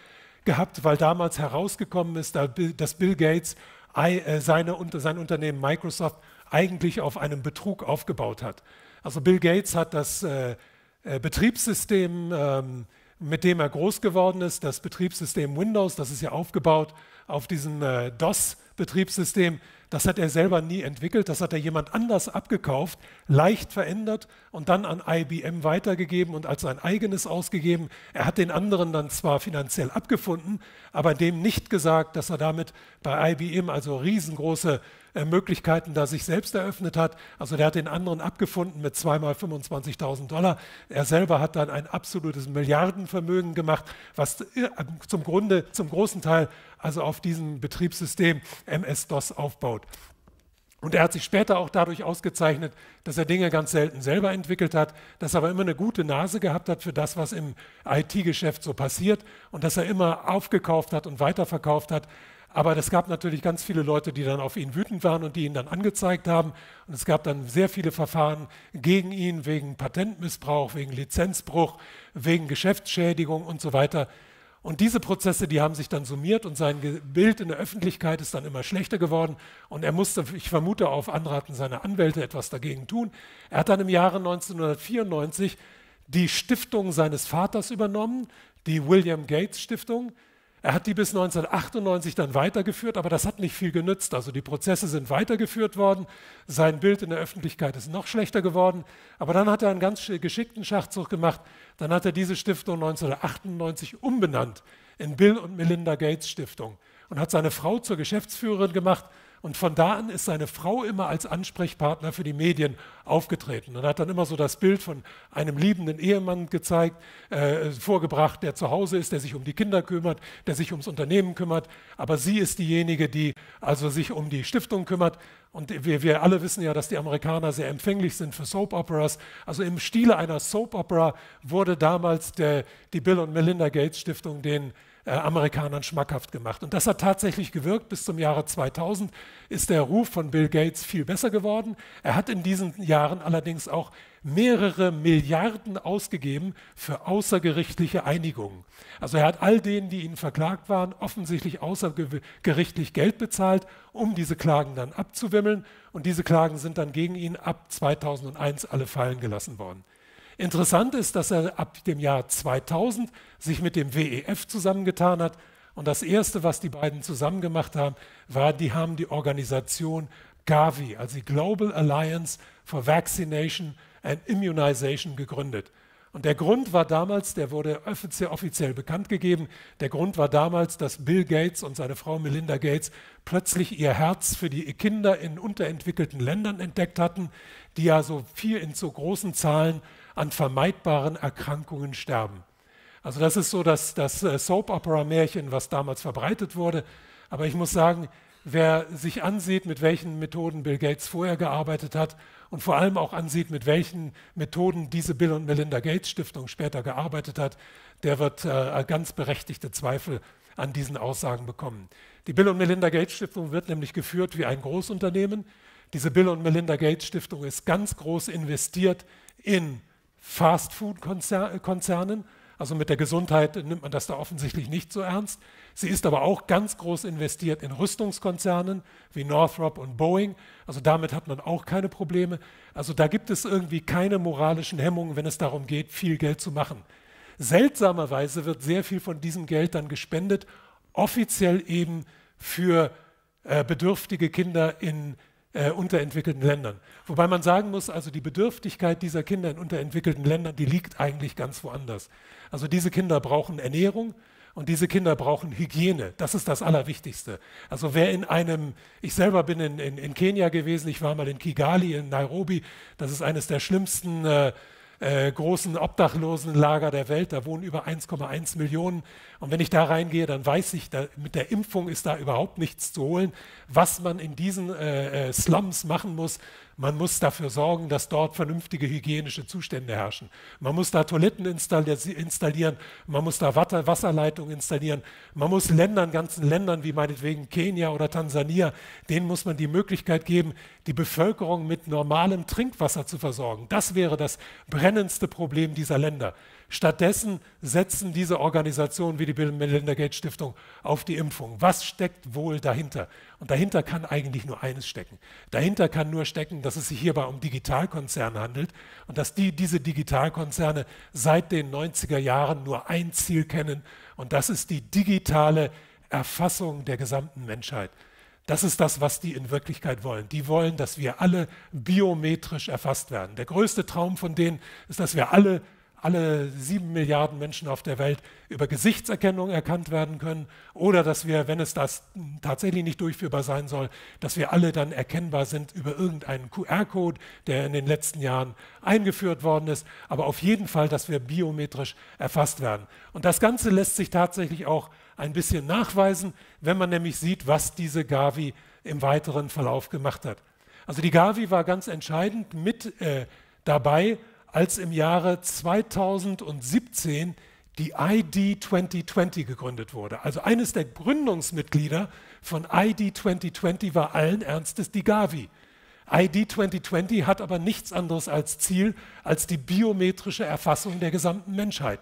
gehabt, weil damals herausgekommen ist, dass Bill Gates äh, seine, sein Unternehmen Microsoft eigentlich auf einem Betrug aufgebaut hat. Also Bill Gates hat das äh, äh, Betriebssystem, ähm, mit dem er groß geworden ist, das Betriebssystem Windows, das ist ja aufgebaut auf diesem DOS-Betriebssystem, das hat er selber nie entwickelt, das hat er jemand anders abgekauft, leicht verändert und dann an IBM weitergegeben und als sein eigenes ausgegeben. Er hat den anderen dann zwar finanziell abgefunden, aber dem nicht gesagt, dass er damit bei IBM also riesengroße äh, Möglichkeiten da sich selbst eröffnet hat. Also der hat den anderen abgefunden mit zweimal 25.000 Dollar. Er selber hat dann ein absolutes Milliardenvermögen gemacht, was äh, zum Grunde, zum großen Teil also auf diesem Betriebssystem MS-DOS aufbaut. Und er hat sich später auch dadurch ausgezeichnet, dass er Dinge ganz selten selber entwickelt hat, dass er aber immer eine gute Nase gehabt hat für das, was im IT-Geschäft so passiert und dass er immer aufgekauft hat und weiterverkauft hat. Aber es gab natürlich ganz viele Leute, die dann auf ihn wütend waren und die ihn dann angezeigt haben. Und es gab dann sehr viele Verfahren gegen ihn wegen Patentmissbrauch, wegen Lizenzbruch, wegen Geschäftsschädigung und so weiter. Und diese Prozesse, die haben sich dann summiert und sein Bild in der Öffentlichkeit ist dann immer schlechter geworden. Und er musste, ich vermute, auf Anraten seiner Anwälte etwas dagegen tun. Er hat dann im Jahre 1994 die Stiftung seines Vaters übernommen, die William Gates Stiftung, er hat die bis 1998 dann weitergeführt, aber das hat nicht viel genützt. Also die Prozesse sind weitergeführt worden, sein Bild in der Öffentlichkeit ist noch schlechter geworden, aber dann hat er einen ganz geschickten Schachzug gemacht. Dann hat er diese Stiftung 1998 umbenannt in Bill und Melinda Gates Stiftung und hat seine Frau zur Geschäftsführerin gemacht und von da an ist seine Frau immer als Ansprechpartner für die Medien aufgetreten und hat dann immer so das Bild von einem liebenden Ehemann gezeigt, äh, vorgebracht, der zu Hause ist, der sich um die Kinder kümmert, der sich ums Unternehmen kümmert. Aber sie ist diejenige, die also sich um die Stiftung kümmert. Und wir, wir alle wissen ja, dass die Amerikaner sehr empfänglich sind für Soap Operas. Also im Stile einer Soap Opera wurde damals der, die Bill und Melinda Gates Stiftung den äh, Amerikanern schmackhaft gemacht. Und das hat tatsächlich gewirkt. Bis zum Jahre 2000 ist der Ruf von Bill Gates viel besser geworden. Er hat in diesen Jahren allerdings auch mehrere Milliarden ausgegeben für außergerichtliche Einigungen. Also er hat all denen, die ihn verklagt waren, offensichtlich außergerichtlich Geld bezahlt, um diese Klagen dann abzuwimmeln. Und diese Klagen sind dann gegen ihn ab 2001 alle fallen gelassen worden. Interessant ist, dass er ab dem Jahr 2000 sich mit dem WEF zusammengetan hat. Und das Erste, was die beiden zusammen gemacht haben, war, die haben die Organisation Gavi, also die Global Alliance for Vaccination and Immunization, gegründet. Und der Grund war damals, der wurde offiziell bekannt gegeben, der Grund war damals, dass Bill Gates und seine Frau Melinda Gates plötzlich ihr Herz für die Kinder in unterentwickelten Ländern entdeckt hatten, die ja so viel in so großen Zahlen an vermeidbaren Erkrankungen sterben. Also das ist so das, das äh, Soap-Opera-Märchen, was damals verbreitet wurde. Aber ich muss sagen, wer sich ansieht, mit welchen Methoden Bill Gates vorher gearbeitet hat und vor allem auch ansieht, mit welchen Methoden diese Bill und Melinda Gates Stiftung später gearbeitet hat, der wird äh, ganz berechtigte Zweifel an diesen Aussagen bekommen. Die Bill und Melinda Gates Stiftung wird nämlich geführt wie ein Großunternehmen. Diese Bill und Melinda Gates Stiftung ist ganz groß investiert in Fastfood-Konzernen. Also mit der Gesundheit nimmt man das da offensichtlich nicht so ernst. Sie ist aber auch ganz groß investiert in Rüstungskonzernen wie Northrop und Boeing. Also damit hat man auch keine Probleme. Also da gibt es irgendwie keine moralischen Hemmungen, wenn es darum geht, viel Geld zu machen. Seltsamerweise wird sehr viel von diesem Geld dann gespendet, offiziell eben für äh, bedürftige Kinder in äh, unterentwickelten Ländern. Wobei man sagen muss, also die Bedürftigkeit dieser Kinder in unterentwickelten Ländern, die liegt eigentlich ganz woanders. Also diese Kinder brauchen Ernährung, und diese Kinder brauchen Hygiene. Das ist das Allerwichtigste. Also wer in einem, ich selber bin in, in, in Kenia gewesen, ich war mal in Kigali, in Nairobi, das ist eines der schlimmsten äh, äh, großen Obdachlosenlager der Welt. Da wohnen über 1,1 Millionen. Und wenn ich da reingehe, dann weiß ich, da, mit der Impfung ist da überhaupt nichts zu holen. Was man in diesen äh, äh Slums machen muss, man muss dafür sorgen, dass dort vernünftige hygienische Zustände herrschen. Man muss da Toiletten installieren, man muss da Wasserleitungen installieren, man muss Ländern, ganzen Ländern wie meinetwegen Kenia oder Tansania, denen muss man die Möglichkeit geben, die Bevölkerung mit normalem Trinkwasser zu versorgen. Das wäre das brennendste Problem dieser Länder. Stattdessen setzen diese Organisationen wie die Bill Melinda Gates Stiftung auf die Impfung. Was steckt wohl dahinter? Und dahinter kann eigentlich nur eines stecken. Dahinter kann nur stecken, dass es sich hierbei um Digitalkonzerne handelt und dass die, diese Digitalkonzerne seit den 90er Jahren nur ein Ziel kennen und das ist die digitale Erfassung der gesamten Menschheit. Das ist das, was die in Wirklichkeit wollen. Die wollen, dass wir alle biometrisch erfasst werden. Der größte Traum von denen ist, dass wir alle alle sieben Milliarden Menschen auf der Welt über Gesichtserkennung erkannt werden können oder dass wir, wenn es das tatsächlich nicht durchführbar sein soll, dass wir alle dann erkennbar sind über irgendeinen QR-Code, der in den letzten Jahren eingeführt worden ist, aber auf jeden Fall, dass wir biometrisch erfasst werden. Und das Ganze lässt sich tatsächlich auch ein bisschen nachweisen, wenn man nämlich sieht, was diese Gavi im weiteren Verlauf gemacht hat. Also die Gavi war ganz entscheidend mit äh, dabei, als im Jahre 2017 die ID 2020 gegründet wurde. Also eines der Gründungsmitglieder von ID 2020 war allen Ernstes die Gavi. ID 2020 hat aber nichts anderes als Ziel als die biometrische Erfassung der gesamten Menschheit.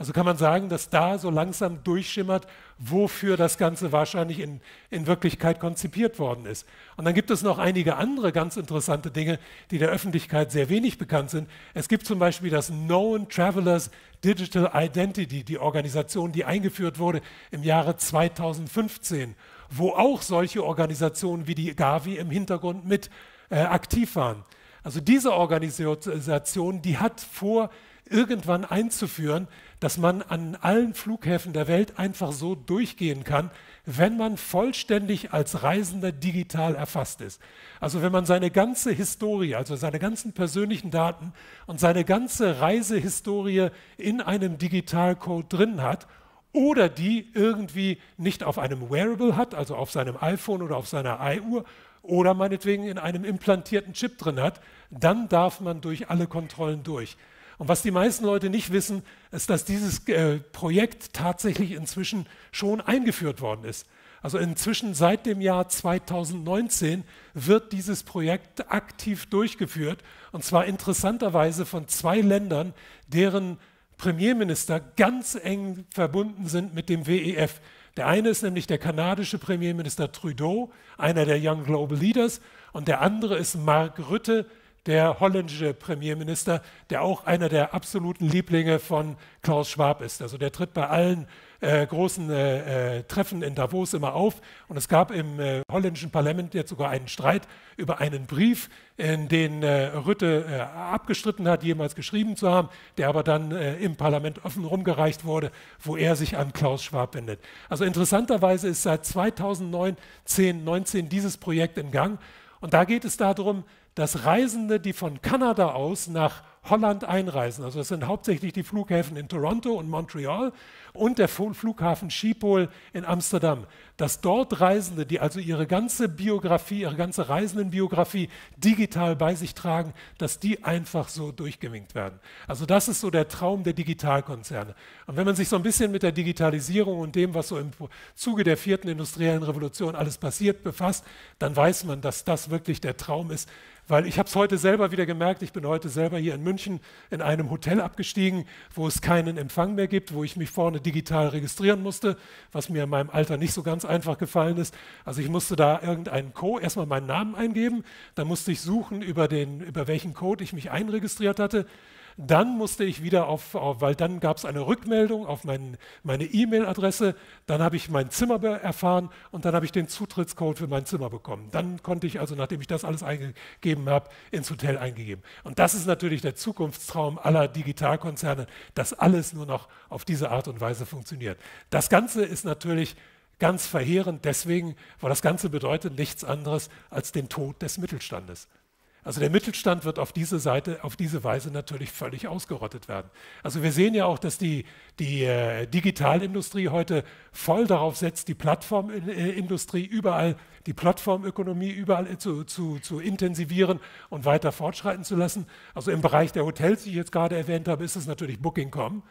Also kann man sagen, dass da so langsam durchschimmert, wofür das Ganze wahrscheinlich in, in Wirklichkeit konzipiert worden ist. Und dann gibt es noch einige andere ganz interessante Dinge, die der Öffentlichkeit sehr wenig bekannt sind. Es gibt zum Beispiel das Known Travelers Digital Identity, die Organisation, die eingeführt wurde im Jahre 2015, wo auch solche Organisationen wie die Gavi im Hintergrund mit äh, aktiv waren. Also diese Organisation, die hat vor, irgendwann einzuführen, dass man an allen Flughäfen der Welt einfach so durchgehen kann, wenn man vollständig als Reisender digital erfasst ist. Also wenn man seine ganze Historie, also seine ganzen persönlichen Daten und seine ganze Reisehistorie in einem Digitalcode drin hat oder die irgendwie nicht auf einem Wearable hat, also auf seinem iPhone oder auf seiner iUhr oder meinetwegen in einem implantierten Chip drin hat, dann darf man durch alle Kontrollen durch. Und was die meisten Leute nicht wissen, ist, dass dieses äh, Projekt tatsächlich inzwischen schon eingeführt worden ist. Also inzwischen seit dem Jahr 2019 wird dieses Projekt aktiv durchgeführt und zwar interessanterweise von zwei Ländern, deren Premierminister ganz eng verbunden sind mit dem WEF. Der eine ist nämlich der kanadische Premierminister Trudeau, einer der Young Global Leaders, und der andere ist Mark Rütte, der holländische Premierminister, der auch einer der absoluten Lieblinge von Klaus Schwab ist. Also der tritt bei allen äh, großen äh, äh, Treffen in Davos immer auf. Und es gab im äh, holländischen Parlament jetzt sogar einen Streit über einen Brief, in den äh, Rütte äh, abgestritten hat, jemals geschrieben zu haben, der aber dann im Parlament offen rumgereicht wurde, wo er sich an Klaus Schwab wendet. Also interessanterweise ist seit 2009, 10, 19 dieses Projekt in Gang. Und da geht es darum, dass Reisende, die von Kanada aus nach Holland einreisen, also das sind hauptsächlich die Flughäfen in Toronto und Montreal und der Flughafen Schiphol in Amsterdam, dass dort Reisende, die also ihre ganze Biografie, ihre ganze Reisendenbiografie digital bei sich tragen, dass die einfach so durchgewinkt werden. Also das ist so der Traum der Digitalkonzerne. Und wenn man sich so ein bisschen mit der Digitalisierung und dem, was so im Zuge der vierten industriellen Revolution alles passiert, befasst, dann weiß man, dass das wirklich der Traum ist, weil ich habe es heute selber wieder gemerkt, ich bin heute selber hier in München in einem Hotel abgestiegen, wo es keinen Empfang mehr gibt, wo ich mich vorne digital registrieren musste, was mir in meinem Alter nicht so ganz einfach gefallen ist. Also ich musste da irgendeinen Code, erstmal meinen Namen eingeben, dann musste ich suchen über, den, über welchen Code ich mich einregistriert hatte. Dann musste ich wieder auf, auf weil dann gab es eine Rückmeldung auf mein, meine E-Mail-Adresse, dann habe ich mein Zimmer erfahren und dann habe ich den Zutrittscode für mein Zimmer bekommen. Dann konnte ich also, nachdem ich das alles eingegeben habe, ins Hotel eingegeben. Und das ist natürlich der Zukunftstraum aller Digitalkonzerne, dass alles nur noch auf diese Art und Weise funktioniert. Das Ganze ist natürlich ganz verheerend deswegen, weil das Ganze bedeutet nichts anderes als den Tod des Mittelstandes. Also der Mittelstand wird auf diese Seite, auf diese Weise natürlich völlig ausgerottet werden. Also wir sehen ja auch, dass die, die äh, Digitalindustrie heute voll darauf setzt, die Plattformindustrie überall, die Plattformökonomie überall zu, zu, zu intensivieren und weiter fortschreiten zu lassen. Also im Bereich der Hotels, die ich jetzt gerade erwähnt habe, ist es natürlich Booking.com.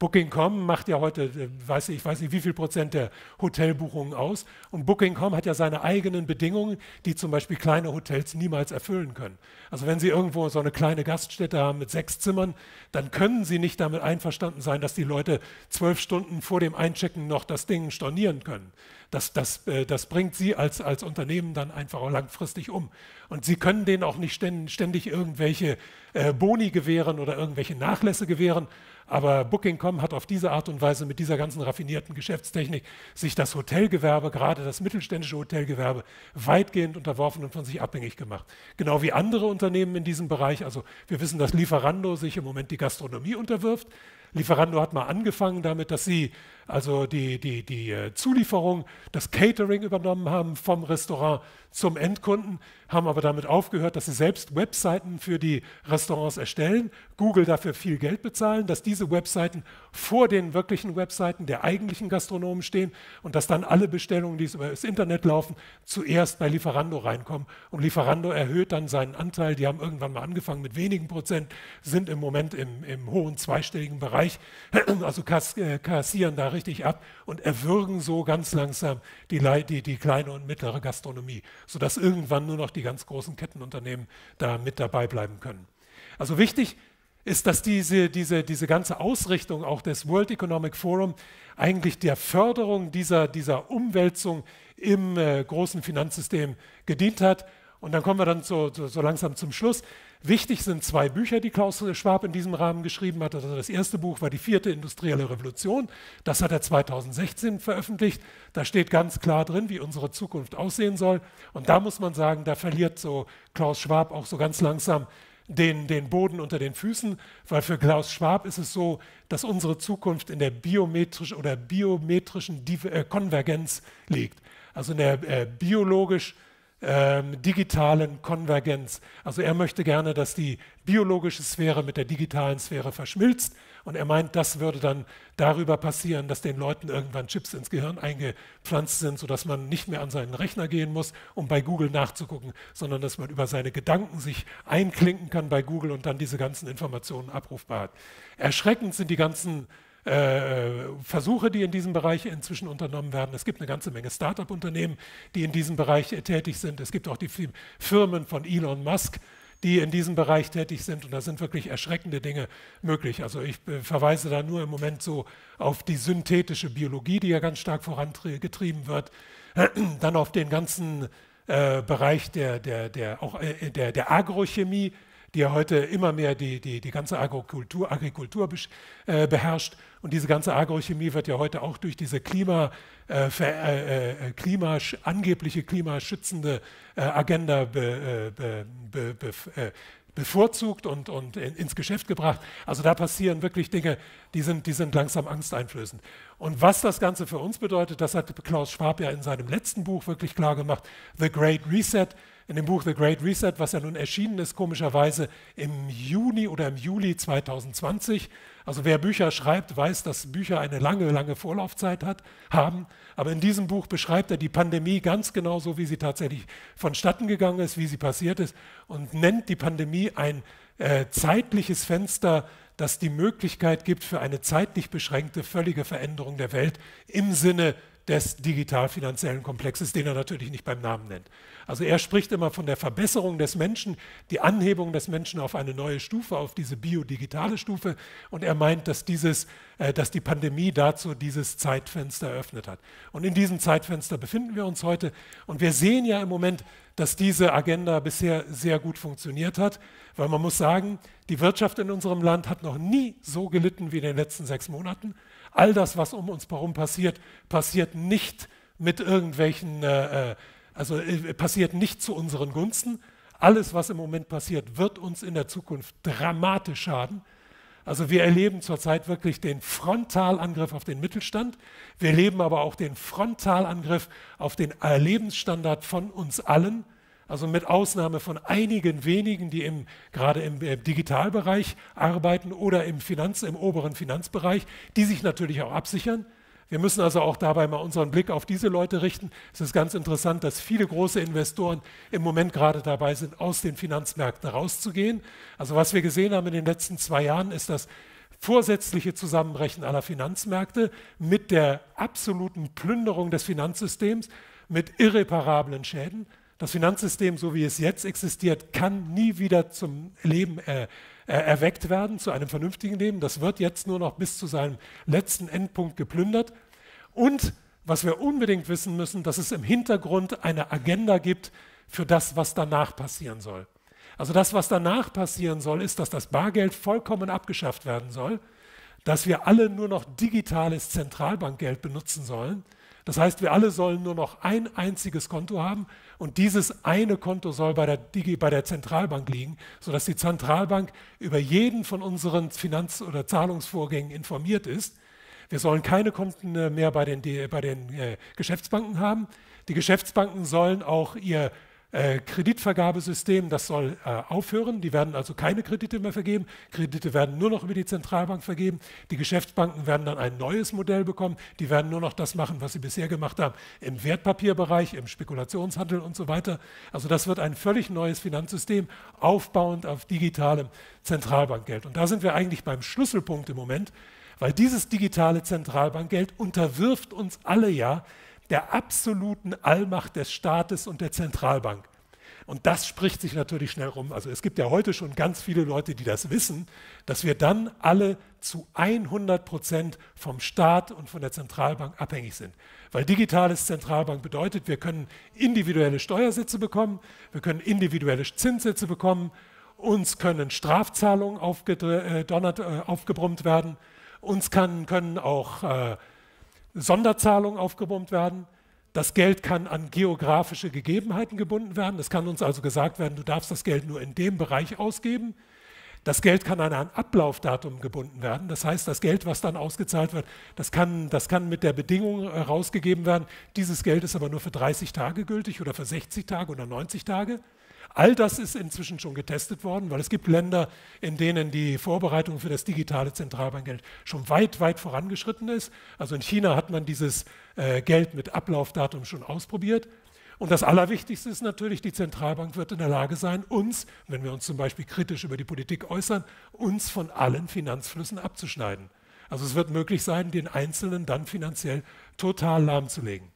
Booking.com macht ja heute, äh, weiß ich weiß nicht, wie viel Prozent der Hotelbuchungen aus. Und Booking.com hat ja seine eigenen Bedingungen, die zum Beispiel kleine Hotels niemals erfüllen können. Also wenn Sie irgendwo so eine kleine Gaststätte haben mit sechs Zimmern, dann können Sie nicht damit einverstanden sein, dass die Leute zwölf Stunden vor dem Einchecken noch das Ding stornieren können. Das, das, äh, das bringt Sie als, als Unternehmen dann einfach auch langfristig um. Und Sie können denen auch nicht ständig irgendwelche äh, Boni gewähren oder irgendwelche Nachlässe gewähren, aber Booking.com hat auf diese Art und Weise mit dieser ganzen raffinierten Geschäftstechnik sich das Hotelgewerbe, gerade das mittelständische Hotelgewerbe, weitgehend unterworfen und von sich abhängig gemacht. Genau wie andere Unternehmen in diesem Bereich. Also wir wissen, dass Lieferando sich im Moment die Gastronomie unterwirft. Lieferando hat mal angefangen damit, dass sie also die, die, die äh, Zulieferung, das Catering übernommen haben vom Restaurant zum Endkunden, haben aber damit aufgehört, dass sie selbst Webseiten für die Restaurants erstellen, Google dafür viel Geld bezahlen, dass diese Webseiten vor den wirklichen Webseiten der eigentlichen Gastronomen stehen und dass dann alle Bestellungen, die über das Internet laufen, zuerst bei Lieferando reinkommen. Und Lieferando erhöht dann seinen Anteil. Die haben irgendwann mal angefangen mit wenigen Prozent, sind im Moment im, im hohen zweistelligen Bereich, also äh, kassieren da richtig ab und erwürgen so ganz langsam die, die, die kleine und mittlere Gastronomie sodass irgendwann nur noch die ganz großen Kettenunternehmen da mit dabei bleiben können. Also wichtig ist, dass diese, diese, diese ganze Ausrichtung auch des World Economic Forum eigentlich der Förderung dieser, dieser Umwälzung im äh, großen Finanzsystem gedient hat. Und dann kommen wir dann so, so, so langsam zum Schluss. Wichtig sind zwei Bücher, die Klaus Schwab in diesem Rahmen geschrieben hat. Also das erste Buch war die vierte industrielle Revolution. Das hat er 2016 veröffentlicht. Da steht ganz klar drin, wie unsere Zukunft aussehen soll. Und da muss man sagen, da verliert so Klaus Schwab auch so ganz langsam den, den Boden unter den Füßen, weil für Klaus Schwab ist es so, dass unsere Zukunft in der biometrisch oder biometrischen äh, Konvergenz liegt. Also in der äh, biologisch ähm, digitalen Konvergenz. Also er möchte gerne, dass die biologische Sphäre mit der digitalen Sphäre verschmilzt und er meint, das würde dann darüber passieren, dass den Leuten irgendwann Chips ins Gehirn eingepflanzt sind, sodass man nicht mehr an seinen Rechner gehen muss, um bei Google nachzugucken, sondern dass man über seine Gedanken sich einklinken kann bei Google und dann diese ganzen Informationen abrufbar hat. Erschreckend sind die ganzen äh, äh, äh, Versuche, die in diesem Bereich inzwischen unternommen werden. Es gibt eine ganze Menge Start-up-Unternehmen, die in diesem Bereich äh, tätig sind. Es gibt auch die Firmen von Elon Musk, die in diesem Bereich tätig sind. Und da sind wirklich erschreckende Dinge möglich. Also ich verweise da nur im Moment so auf die synthetische Biologie, die ja ganz stark vorangetrieben wird. Dann auf den ganzen äh, Bereich der, der, der, auch, äh, der, der Agrochemie, die ja heute immer mehr die, die, die ganze Agrikultur, Agrikultur äh, beherrscht. Und diese ganze Agrochemie wird ja heute auch durch diese Klima, äh, äh, äh, äh Klima, angebliche klimaschützende äh, Agenda be, be, be, bevorzugt und, und in, ins Geschäft gebracht. Also da passieren wirklich Dinge, die sind, die sind langsam angsteinflößend. Und was das Ganze für uns bedeutet, das hat Klaus Schwab ja in seinem letzten Buch wirklich klar gemacht, The Great Reset in dem Buch The Great Reset, was ja nun erschienen ist, komischerweise im Juni oder im Juli 2020. Also wer Bücher schreibt, weiß, dass Bücher eine lange, lange Vorlaufzeit hat, haben. Aber in diesem Buch beschreibt er die Pandemie ganz genau so, wie sie tatsächlich vonstatten gegangen ist, wie sie passiert ist und nennt die Pandemie ein äh, zeitliches Fenster, das die Möglichkeit gibt für eine zeitlich beschränkte, völlige Veränderung der Welt im Sinne des digital-finanziellen Komplexes, den er natürlich nicht beim Namen nennt. Also er spricht immer von der Verbesserung des Menschen, die Anhebung des Menschen auf eine neue Stufe, auf diese biodigitale Stufe. Und er meint, dass, dieses, äh, dass die Pandemie dazu dieses Zeitfenster eröffnet hat. Und in diesem Zeitfenster befinden wir uns heute. Und wir sehen ja im Moment, dass diese Agenda bisher sehr gut funktioniert hat, weil man muss sagen, die Wirtschaft in unserem Land hat noch nie so gelitten wie in den letzten sechs Monaten. All das, was um uns herum passiert, passiert nicht mit irgendwelchen, äh, äh, also äh, passiert nicht zu unseren Gunsten. Alles, was im Moment passiert, wird uns in der Zukunft dramatisch schaden. Also wir erleben zurzeit wirklich den Frontalangriff auf den Mittelstand. Wir erleben aber auch den Frontalangriff auf den Lebensstandard von uns allen also mit Ausnahme von einigen wenigen, die im, gerade im äh, Digitalbereich arbeiten oder im, Finanz-, im oberen Finanzbereich, die sich natürlich auch absichern. Wir müssen also auch dabei mal unseren Blick auf diese Leute richten. Es ist ganz interessant, dass viele große Investoren im Moment gerade dabei sind, aus den Finanzmärkten rauszugehen. Also was wir gesehen haben in den letzten zwei Jahren, ist das vorsätzliche Zusammenbrechen aller Finanzmärkte mit der absoluten Plünderung des Finanzsystems, mit irreparablen Schäden. Das Finanzsystem, so wie es jetzt existiert, kann nie wieder zum Leben äh, äh, erweckt werden, zu einem vernünftigen Leben. Das wird jetzt nur noch bis zu seinem letzten Endpunkt geplündert. Und was wir unbedingt wissen müssen, dass es im Hintergrund eine Agenda gibt für das, was danach passieren soll. Also das, was danach passieren soll, ist, dass das Bargeld vollkommen abgeschafft werden soll, dass wir alle nur noch digitales Zentralbankgeld benutzen sollen das heißt, wir alle sollen nur noch ein einziges Konto haben und dieses eine Konto soll bei der, Digi, bei der Zentralbank liegen, sodass die Zentralbank über jeden von unseren Finanz- oder Zahlungsvorgängen informiert ist. Wir sollen keine Konten mehr bei den, bei den äh, Geschäftsbanken haben. Die Geschäftsbanken sollen auch ihr äh, Kreditvergabesystem, das soll äh, aufhören. Die werden also keine Kredite mehr vergeben. Kredite werden nur noch über die Zentralbank vergeben. Die Geschäftsbanken werden dann ein neues Modell bekommen. Die werden nur noch das machen, was sie bisher gemacht haben im Wertpapierbereich, im Spekulationshandel und so weiter. Also das wird ein völlig neues Finanzsystem, aufbauend auf digitalem Zentralbankgeld. Und da sind wir eigentlich beim Schlüsselpunkt im Moment, weil dieses digitale Zentralbankgeld unterwirft uns alle ja der absoluten Allmacht des Staates und der Zentralbank. Und das spricht sich natürlich schnell rum. Also es gibt ja heute schon ganz viele Leute, die das wissen, dass wir dann alle zu 100 Prozent vom Staat und von der Zentralbank abhängig sind. Weil digitales Zentralbank bedeutet, wir können individuelle Steuersätze bekommen, wir können individuelle Zinssätze bekommen, uns können Strafzahlungen aufgedonnert, äh, äh, aufgebrummt werden, uns kann, können auch äh, Sonderzahlungen aufgebombt werden. Das Geld kann an geografische Gegebenheiten gebunden werden. Es kann uns also gesagt werden, du darfst das Geld nur in dem Bereich ausgeben. Das Geld kann an ein Ablaufdatum gebunden werden. Das heißt, das Geld, was dann ausgezahlt wird, das kann, das kann mit der Bedingung herausgegeben äh, werden, dieses Geld ist aber nur für 30 Tage gültig oder für 60 Tage oder 90 Tage. All das ist inzwischen schon getestet worden, weil es gibt Länder, in denen die Vorbereitung für das digitale Zentralbankgeld schon weit, weit vorangeschritten ist. Also in China hat man dieses äh, Geld mit Ablaufdatum schon ausprobiert. Und das Allerwichtigste ist natürlich, die Zentralbank wird in der Lage sein, uns, wenn wir uns zum Beispiel kritisch über die Politik äußern, uns von allen Finanzflüssen abzuschneiden. Also es wird möglich sein, den Einzelnen dann finanziell total lahmzulegen.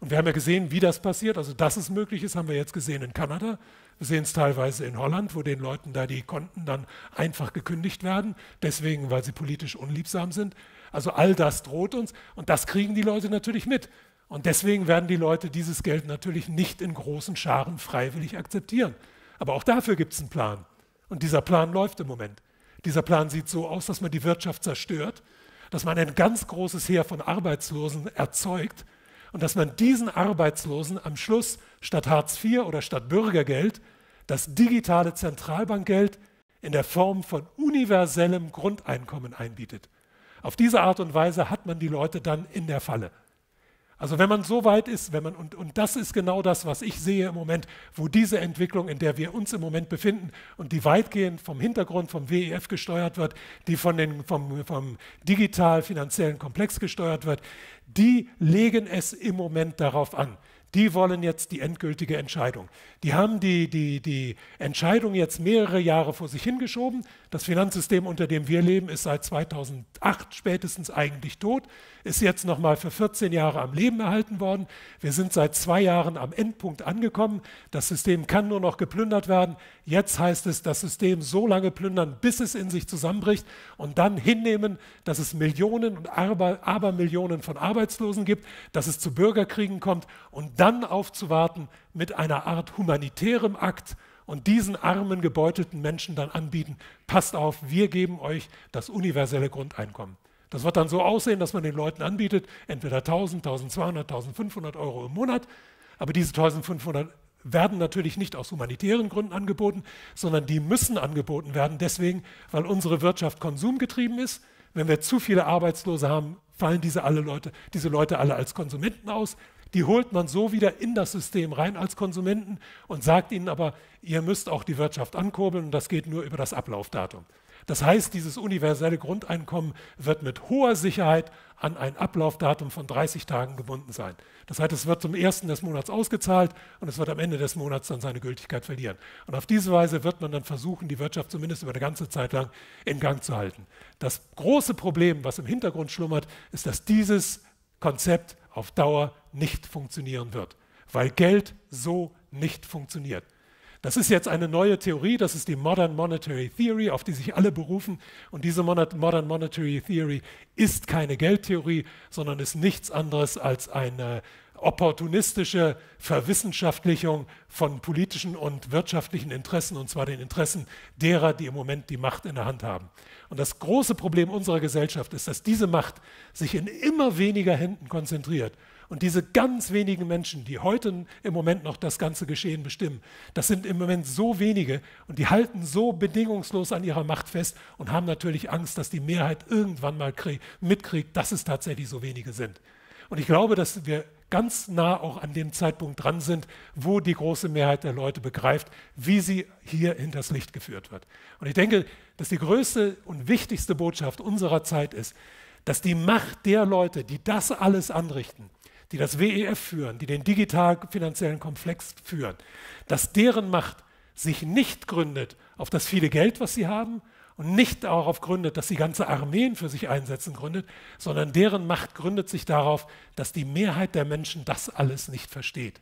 Und wir haben ja gesehen, wie das passiert. Also dass es möglich ist, haben wir jetzt gesehen in Kanada. Wir sehen es teilweise in Holland, wo den Leuten da die Konten dann einfach gekündigt werden, deswegen, weil sie politisch unliebsam sind. Also all das droht uns und das kriegen die Leute natürlich mit. Und deswegen werden die Leute dieses Geld natürlich nicht in großen Scharen freiwillig akzeptieren. Aber auch dafür gibt es einen Plan. Und dieser Plan läuft im Moment. Dieser Plan sieht so aus, dass man die Wirtschaft zerstört, dass man ein ganz großes Heer von Arbeitslosen erzeugt, und dass man diesen Arbeitslosen am Schluss statt Hartz IV oder statt Bürgergeld das digitale Zentralbankgeld in der Form von universellem Grundeinkommen einbietet. Auf diese Art und Weise hat man die Leute dann in der Falle. Also wenn man so weit ist, wenn man, und, und das ist genau das, was ich sehe im Moment, wo diese Entwicklung, in der wir uns im Moment befinden und die weitgehend vom Hintergrund, vom WEF gesteuert wird, die von den, vom, vom digital-finanziellen Komplex gesteuert wird, die legen es im Moment darauf an die wollen jetzt die endgültige Entscheidung. Die haben die, die, die Entscheidung jetzt mehrere Jahre vor sich hingeschoben. Das Finanzsystem, unter dem wir leben, ist seit 2008 spätestens eigentlich tot, ist jetzt nochmal für 14 Jahre am Leben erhalten worden. Wir sind seit zwei Jahren am Endpunkt angekommen. Das System kann nur noch geplündert werden. Jetzt heißt es, das System so lange plündern, bis es in sich zusammenbricht und dann hinnehmen, dass es Millionen und Abermillionen von Arbeitslosen gibt, dass es zu Bürgerkriegen kommt und dann aufzuwarten mit einer Art humanitärem Akt und diesen armen, gebeutelten Menschen dann anbieten, passt auf, wir geben euch das universelle Grundeinkommen. Das wird dann so aussehen, dass man den Leuten anbietet, entweder 1000, 1200, 1500 Euro im Monat, aber diese 1500 werden natürlich nicht aus humanitären Gründen angeboten, sondern die müssen angeboten werden, deswegen, weil unsere Wirtschaft konsumgetrieben ist. Wenn wir zu viele Arbeitslose haben, fallen diese, alle Leute, diese Leute alle als Konsumenten aus die holt man so wieder in das System rein als Konsumenten und sagt ihnen aber, ihr müsst auch die Wirtschaft ankurbeln und das geht nur über das Ablaufdatum. Das heißt, dieses universelle Grundeinkommen wird mit hoher Sicherheit an ein Ablaufdatum von 30 Tagen gebunden sein. Das heißt, es wird zum ersten des Monats ausgezahlt und es wird am Ende des Monats dann seine Gültigkeit verlieren. Und auf diese Weise wird man dann versuchen, die Wirtschaft zumindest über eine ganze Zeit lang in Gang zu halten. Das große Problem, was im Hintergrund schlummert, ist, dass dieses Konzept auf Dauer nicht funktionieren wird, weil Geld so nicht funktioniert. Das ist jetzt eine neue Theorie, das ist die Modern Monetary Theory, auf die sich alle berufen. Und diese Modern Monetary Theory ist keine Geldtheorie, sondern ist nichts anderes als eine opportunistische Verwissenschaftlichung von politischen und wirtschaftlichen Interessen, und zwar den Interessen derer, die im Moment die Macht in der Hand haben. Und das große Problem unserer Gesellschaft ist, dass diese Macht sich in immer weniger Händen konzentriert und diese ganz wenigen Menschen, die heute im Moment noch das ganze Geschehen bestimmen, das sind im Moment so wenige und die halten so bedingungslos an ihrer Macht fest und haben natürlich Angst, dass die Mehrheit irgendwann mal mitkriegt, dass es tatsächlich so wenige sind. Und ich glaube, dass wir ganz nah auch an dem Zeitpunkt dran sind, wo die große Mehrheit der Leute begreift, wie sie hier in das Licht geführt wird. Und ich denke, dass die größte und wichtigste Botschaft unserer Zeit ist, dass die Macht der Leute, die das alles anrichten, die das WEF führen, die den digital-finanziellen Komplex führen, dass deren Macht sich nicht gründet auf das viele Geld, was sie haben, und nicht darauf gründet, dass sie ganze Armeen für sich einsetzen gründet, sondern deren Macht gründet sich darauf, dass die Mehrheit der Menschen das alles nicht versteht.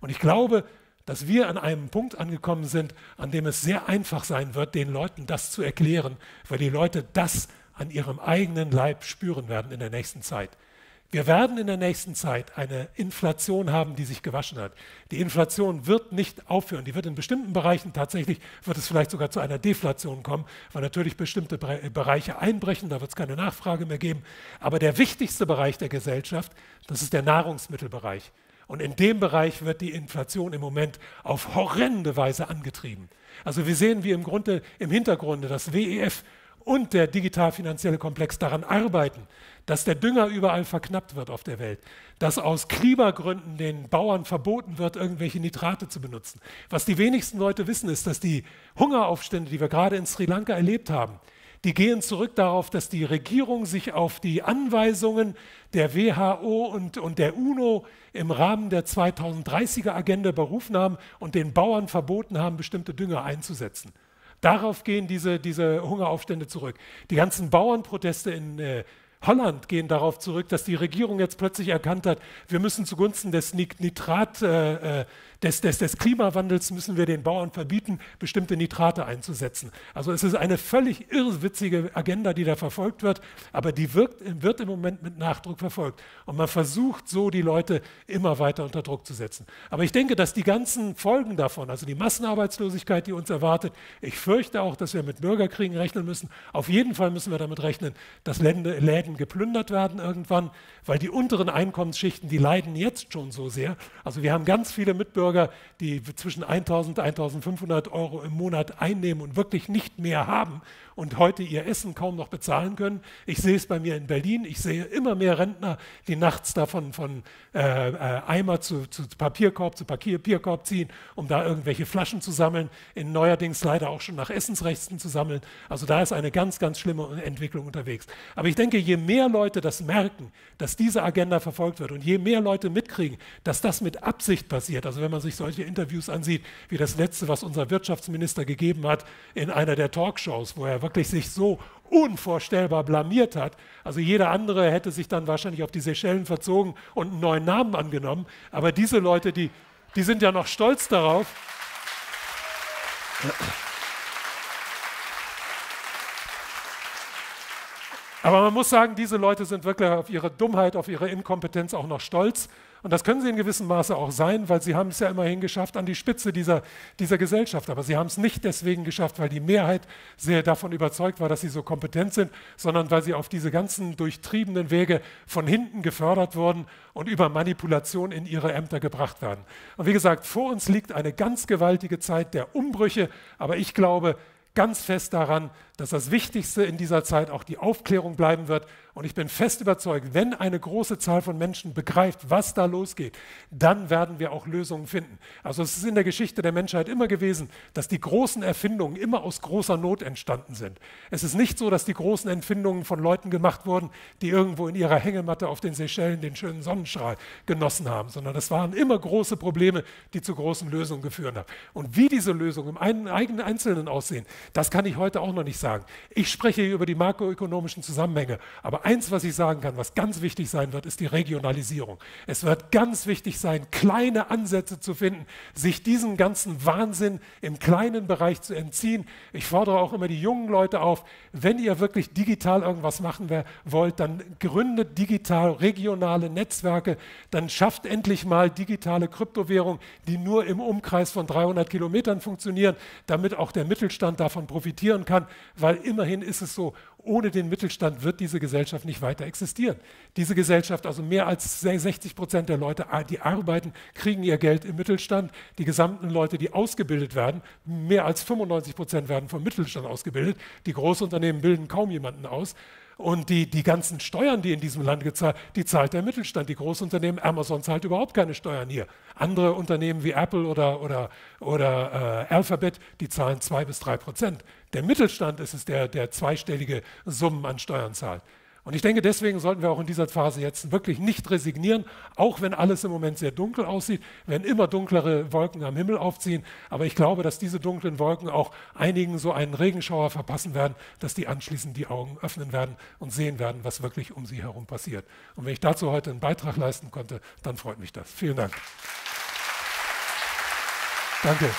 Und ich glaube, dass wir an einem Punkt angekommen sind, an dem es sehr einfach sein wird, den Leuten das zu erklären, weil die Leute das an ihrem eigenen Leib spüren werden in der nächsten Zeit. Wir werden in der nächsten Zeit eine Inflation haben, die sich gewaschen hat. Die Inflation wird nicht aufhören. Die wird in bestimmten Bereichen tatsächlich, wird es vielleicht sogar zu einer Deflation kommen, weil natürlich bestimmte äh, Bereiche einbrechen, da wird es keine Nachfrage mehr geben. Aber der wichtigste Bereich der Gesellschaft, das ist der Nahrungsmittelbereich. Und in dem Bereich wird die Inflation im Moment auf horrende Weise angetrieben. Also wir sehen, wie im Grunde im Hintergrunde das WEF und der digital-finanzielle Komplex daran arbeiten, dass der Dünger überall verknappt wird auf der Welt, dass aus Klimagründen den Bauern verboten wird, irgendwelche Nitrate zu benutzen. Was die wenigsten Leute wissen, ist, dass die Hungeraufstände, die wir gerade in Sri Lanka erlebt haben, die gehen zurück darauf, dass die Regierung sich auf die Anweisungen der WHO und, und der UNO im Rahmen der 2030er-Agenda berufen haben und den Bauern verboten haben, bestimmte Dünger einzusetzen. Darauf gehen diese, diese Hungeraufstände zurück. Die ganzen Bauernproteste in äh, Holland gehen darauf zurück, dass die Regierung jetzt plötzlich erkannt hat, wir müssen zugunsten des Nitrat, äh, äh, des, des, des Klimawandels müssen wir den Bauern verbieten, bestimmte Nitrate einzusetzen. Also es ist eine völlig irrwitzige Agenda, die da verfolgt wird, aber die wirkt, wird im Moment mit Nachdruck verfolgt. Und man versucht so, die Leute immer weiter unter Druck zu setzen. Aber ich denke, dass die ganzen Folgen davon, also die Massenarbeitslosigkeit, die uns erwartet, ich fürchte auch, dass wir mit Bürgerkriegen rechnen müssen. Auf jeden Fall müssen wir damit rechnen, dass Lände, Läden geplündert werden irgendwann, weil die unteren Einkommensschichten, die leiden jetzt schon so sehr. Also wir haben ganz viele Mitbürger, Bürger, die zwischen 1000 und 1500 Euro im Monat einnehmen und wirklich nicht mehr haben und heute ihr Essen kaum noch bezahlen können. Ich sehe es bei mir in Berlin. Ich sehe immer mehr Rentner, die nachts davon von äh, äh, Eimer zu, zu, Papierkorb zu Papierkorb ziehen, um da irgendwelche Flaschen zu sammeln. In neuerdings leider auch schon nach Essensrechten zu sammeln. Also da ist eine ganz, ganz schlimme Entwicklung unterwegs. Aber ich denke, je mehr Leute das merken, dass diese Agenda verfolgt wird und je mehr Leute mitkriegen, dass das mit Absicht passiert. Also wenn man sich solche Interviews ansieht, wie das letzte, was unser Wirtschaftsminister gegeben hat in einer der Talkshows, wo er wirklich sich so unvorstellbar blamiert hat. Also jeder andere hätte sich dann wahrscheinlich auf die Seychellen verzogen und einen neuen Namen angenommen. Aber diese Leute, die, die sind ja noch stolz darauf. Aber man muss sagen, diese Leute sind wirklich auf ihre Dummheit, auf ihre Inkompetenz auch noch stolz. Und das können sie in gewissem Maße auch sein, weil sie haben es ja immerhin geschafft an die Spitze dieser, dieser Gesellschaft. Aber sie haben es nicht deswegen geschafft, weil die Mehrheit sehr davon überzeugt war, dass sie so kompetent sind, sondern weil sie auf diese ganzen durchtriebenen Wege von hinten gefördert wurden und über Manipulation in ihre Ämter gebracht werden. Und wie gesagt, vor uns liegt eine ganz gewaltige Zeit der Umbrüche, aber ich glaube ganz fest daran, dass das Wichtigste in dieser Zeit auch die Aufklärung bleiben wird. Und ich bin fest überzeugt, wenn eine große Zahl von Menschen begreift, was da losgeht, dann werden wir auch Lösungen finden. Also es ist in der Geschichte der Menschheit immer gewesen, dass die großen Erfindungen immer aus großer Not entstanden sind. Es ist nicht so, dass die großen Erfindungen von Leuten gemacht wurden, die irgendwo in ihrer Hängematte auf den Seychellen den schönen Sonnenstrahl genossen haben, sondern es waren immer große Probleme, die zu großen Lösungen geführt haben. Und wie diese Lösungen im eigenen Einzelnen aussehen, das kann ich heute auch noch nicht sagen. Ich spreche hier über die makroökonomischen Zusammenhänge. Aber eins, was ich sagen kann, was ganz wichtig sein wird, ist die Regionalisierung. Es wird ganz wichtig sein, kleine Ansätze zu finden, sich diesem ganzen Wahnsinn im kleinen Bereich zu entziehen. Ich fordere auch immer die jungen Leute auf, wenn ihr wirklich digital irgendwas machen wollt, dann gründet digital regionale Netzwerke, dann schafft endlich mal digitale Kryptowährung, die nur im Umkreis von 300 Kilometern funktionieren, damit auch der Mittelstand davon profitieren kann weil immerhin ist es so, ohne den Mittelstand wird diese Gesellschaft nicht weiter existieren. Diese Gesellschaft, also mehr als 60 Prozent der Leute, die arbeiten, kriegen ihr Geld im Mittelstand. Die gesamten Leute, die ausgebildet werden, mehr als 95 Prozent werden vom Mittelstand ausgebildet. Die Großunternehmen bilden kaum jemanden aus. Und die, die ganzen Steuern, die in diesem Land gezahlt, die zahlt der Mittelstand. Die Großunternehmen, Amazon zahlt überhaupt keine Steuern hier. Andere Unternehmen wie Apple oder, oder, oder äh, Alphabet, die zahlen zwei bis drei Prozent. Der Mittelstand ist es, der, der zweistellige Summen an Steuern zahlt. Und ich denke, deswegen sollten wir auch in dieser Phase jetzt wirklich nicht resignieren, auch wenn alles im Moment sehr dunkel aussieht, wenn immer dunklere Wolken am Himmel aufziehen. Aber ich glaube, dass diese dunklen Wolken auch einigen so einen Regenschauer verpassen werden, dass die anschließend die Augen öffnen werden und sehen werden, was wirklich um sie herum passiert. Und wenn ich dazu heute einen Beitrag leisten konnte, dann freut mich das. Vielen Dank. Danke.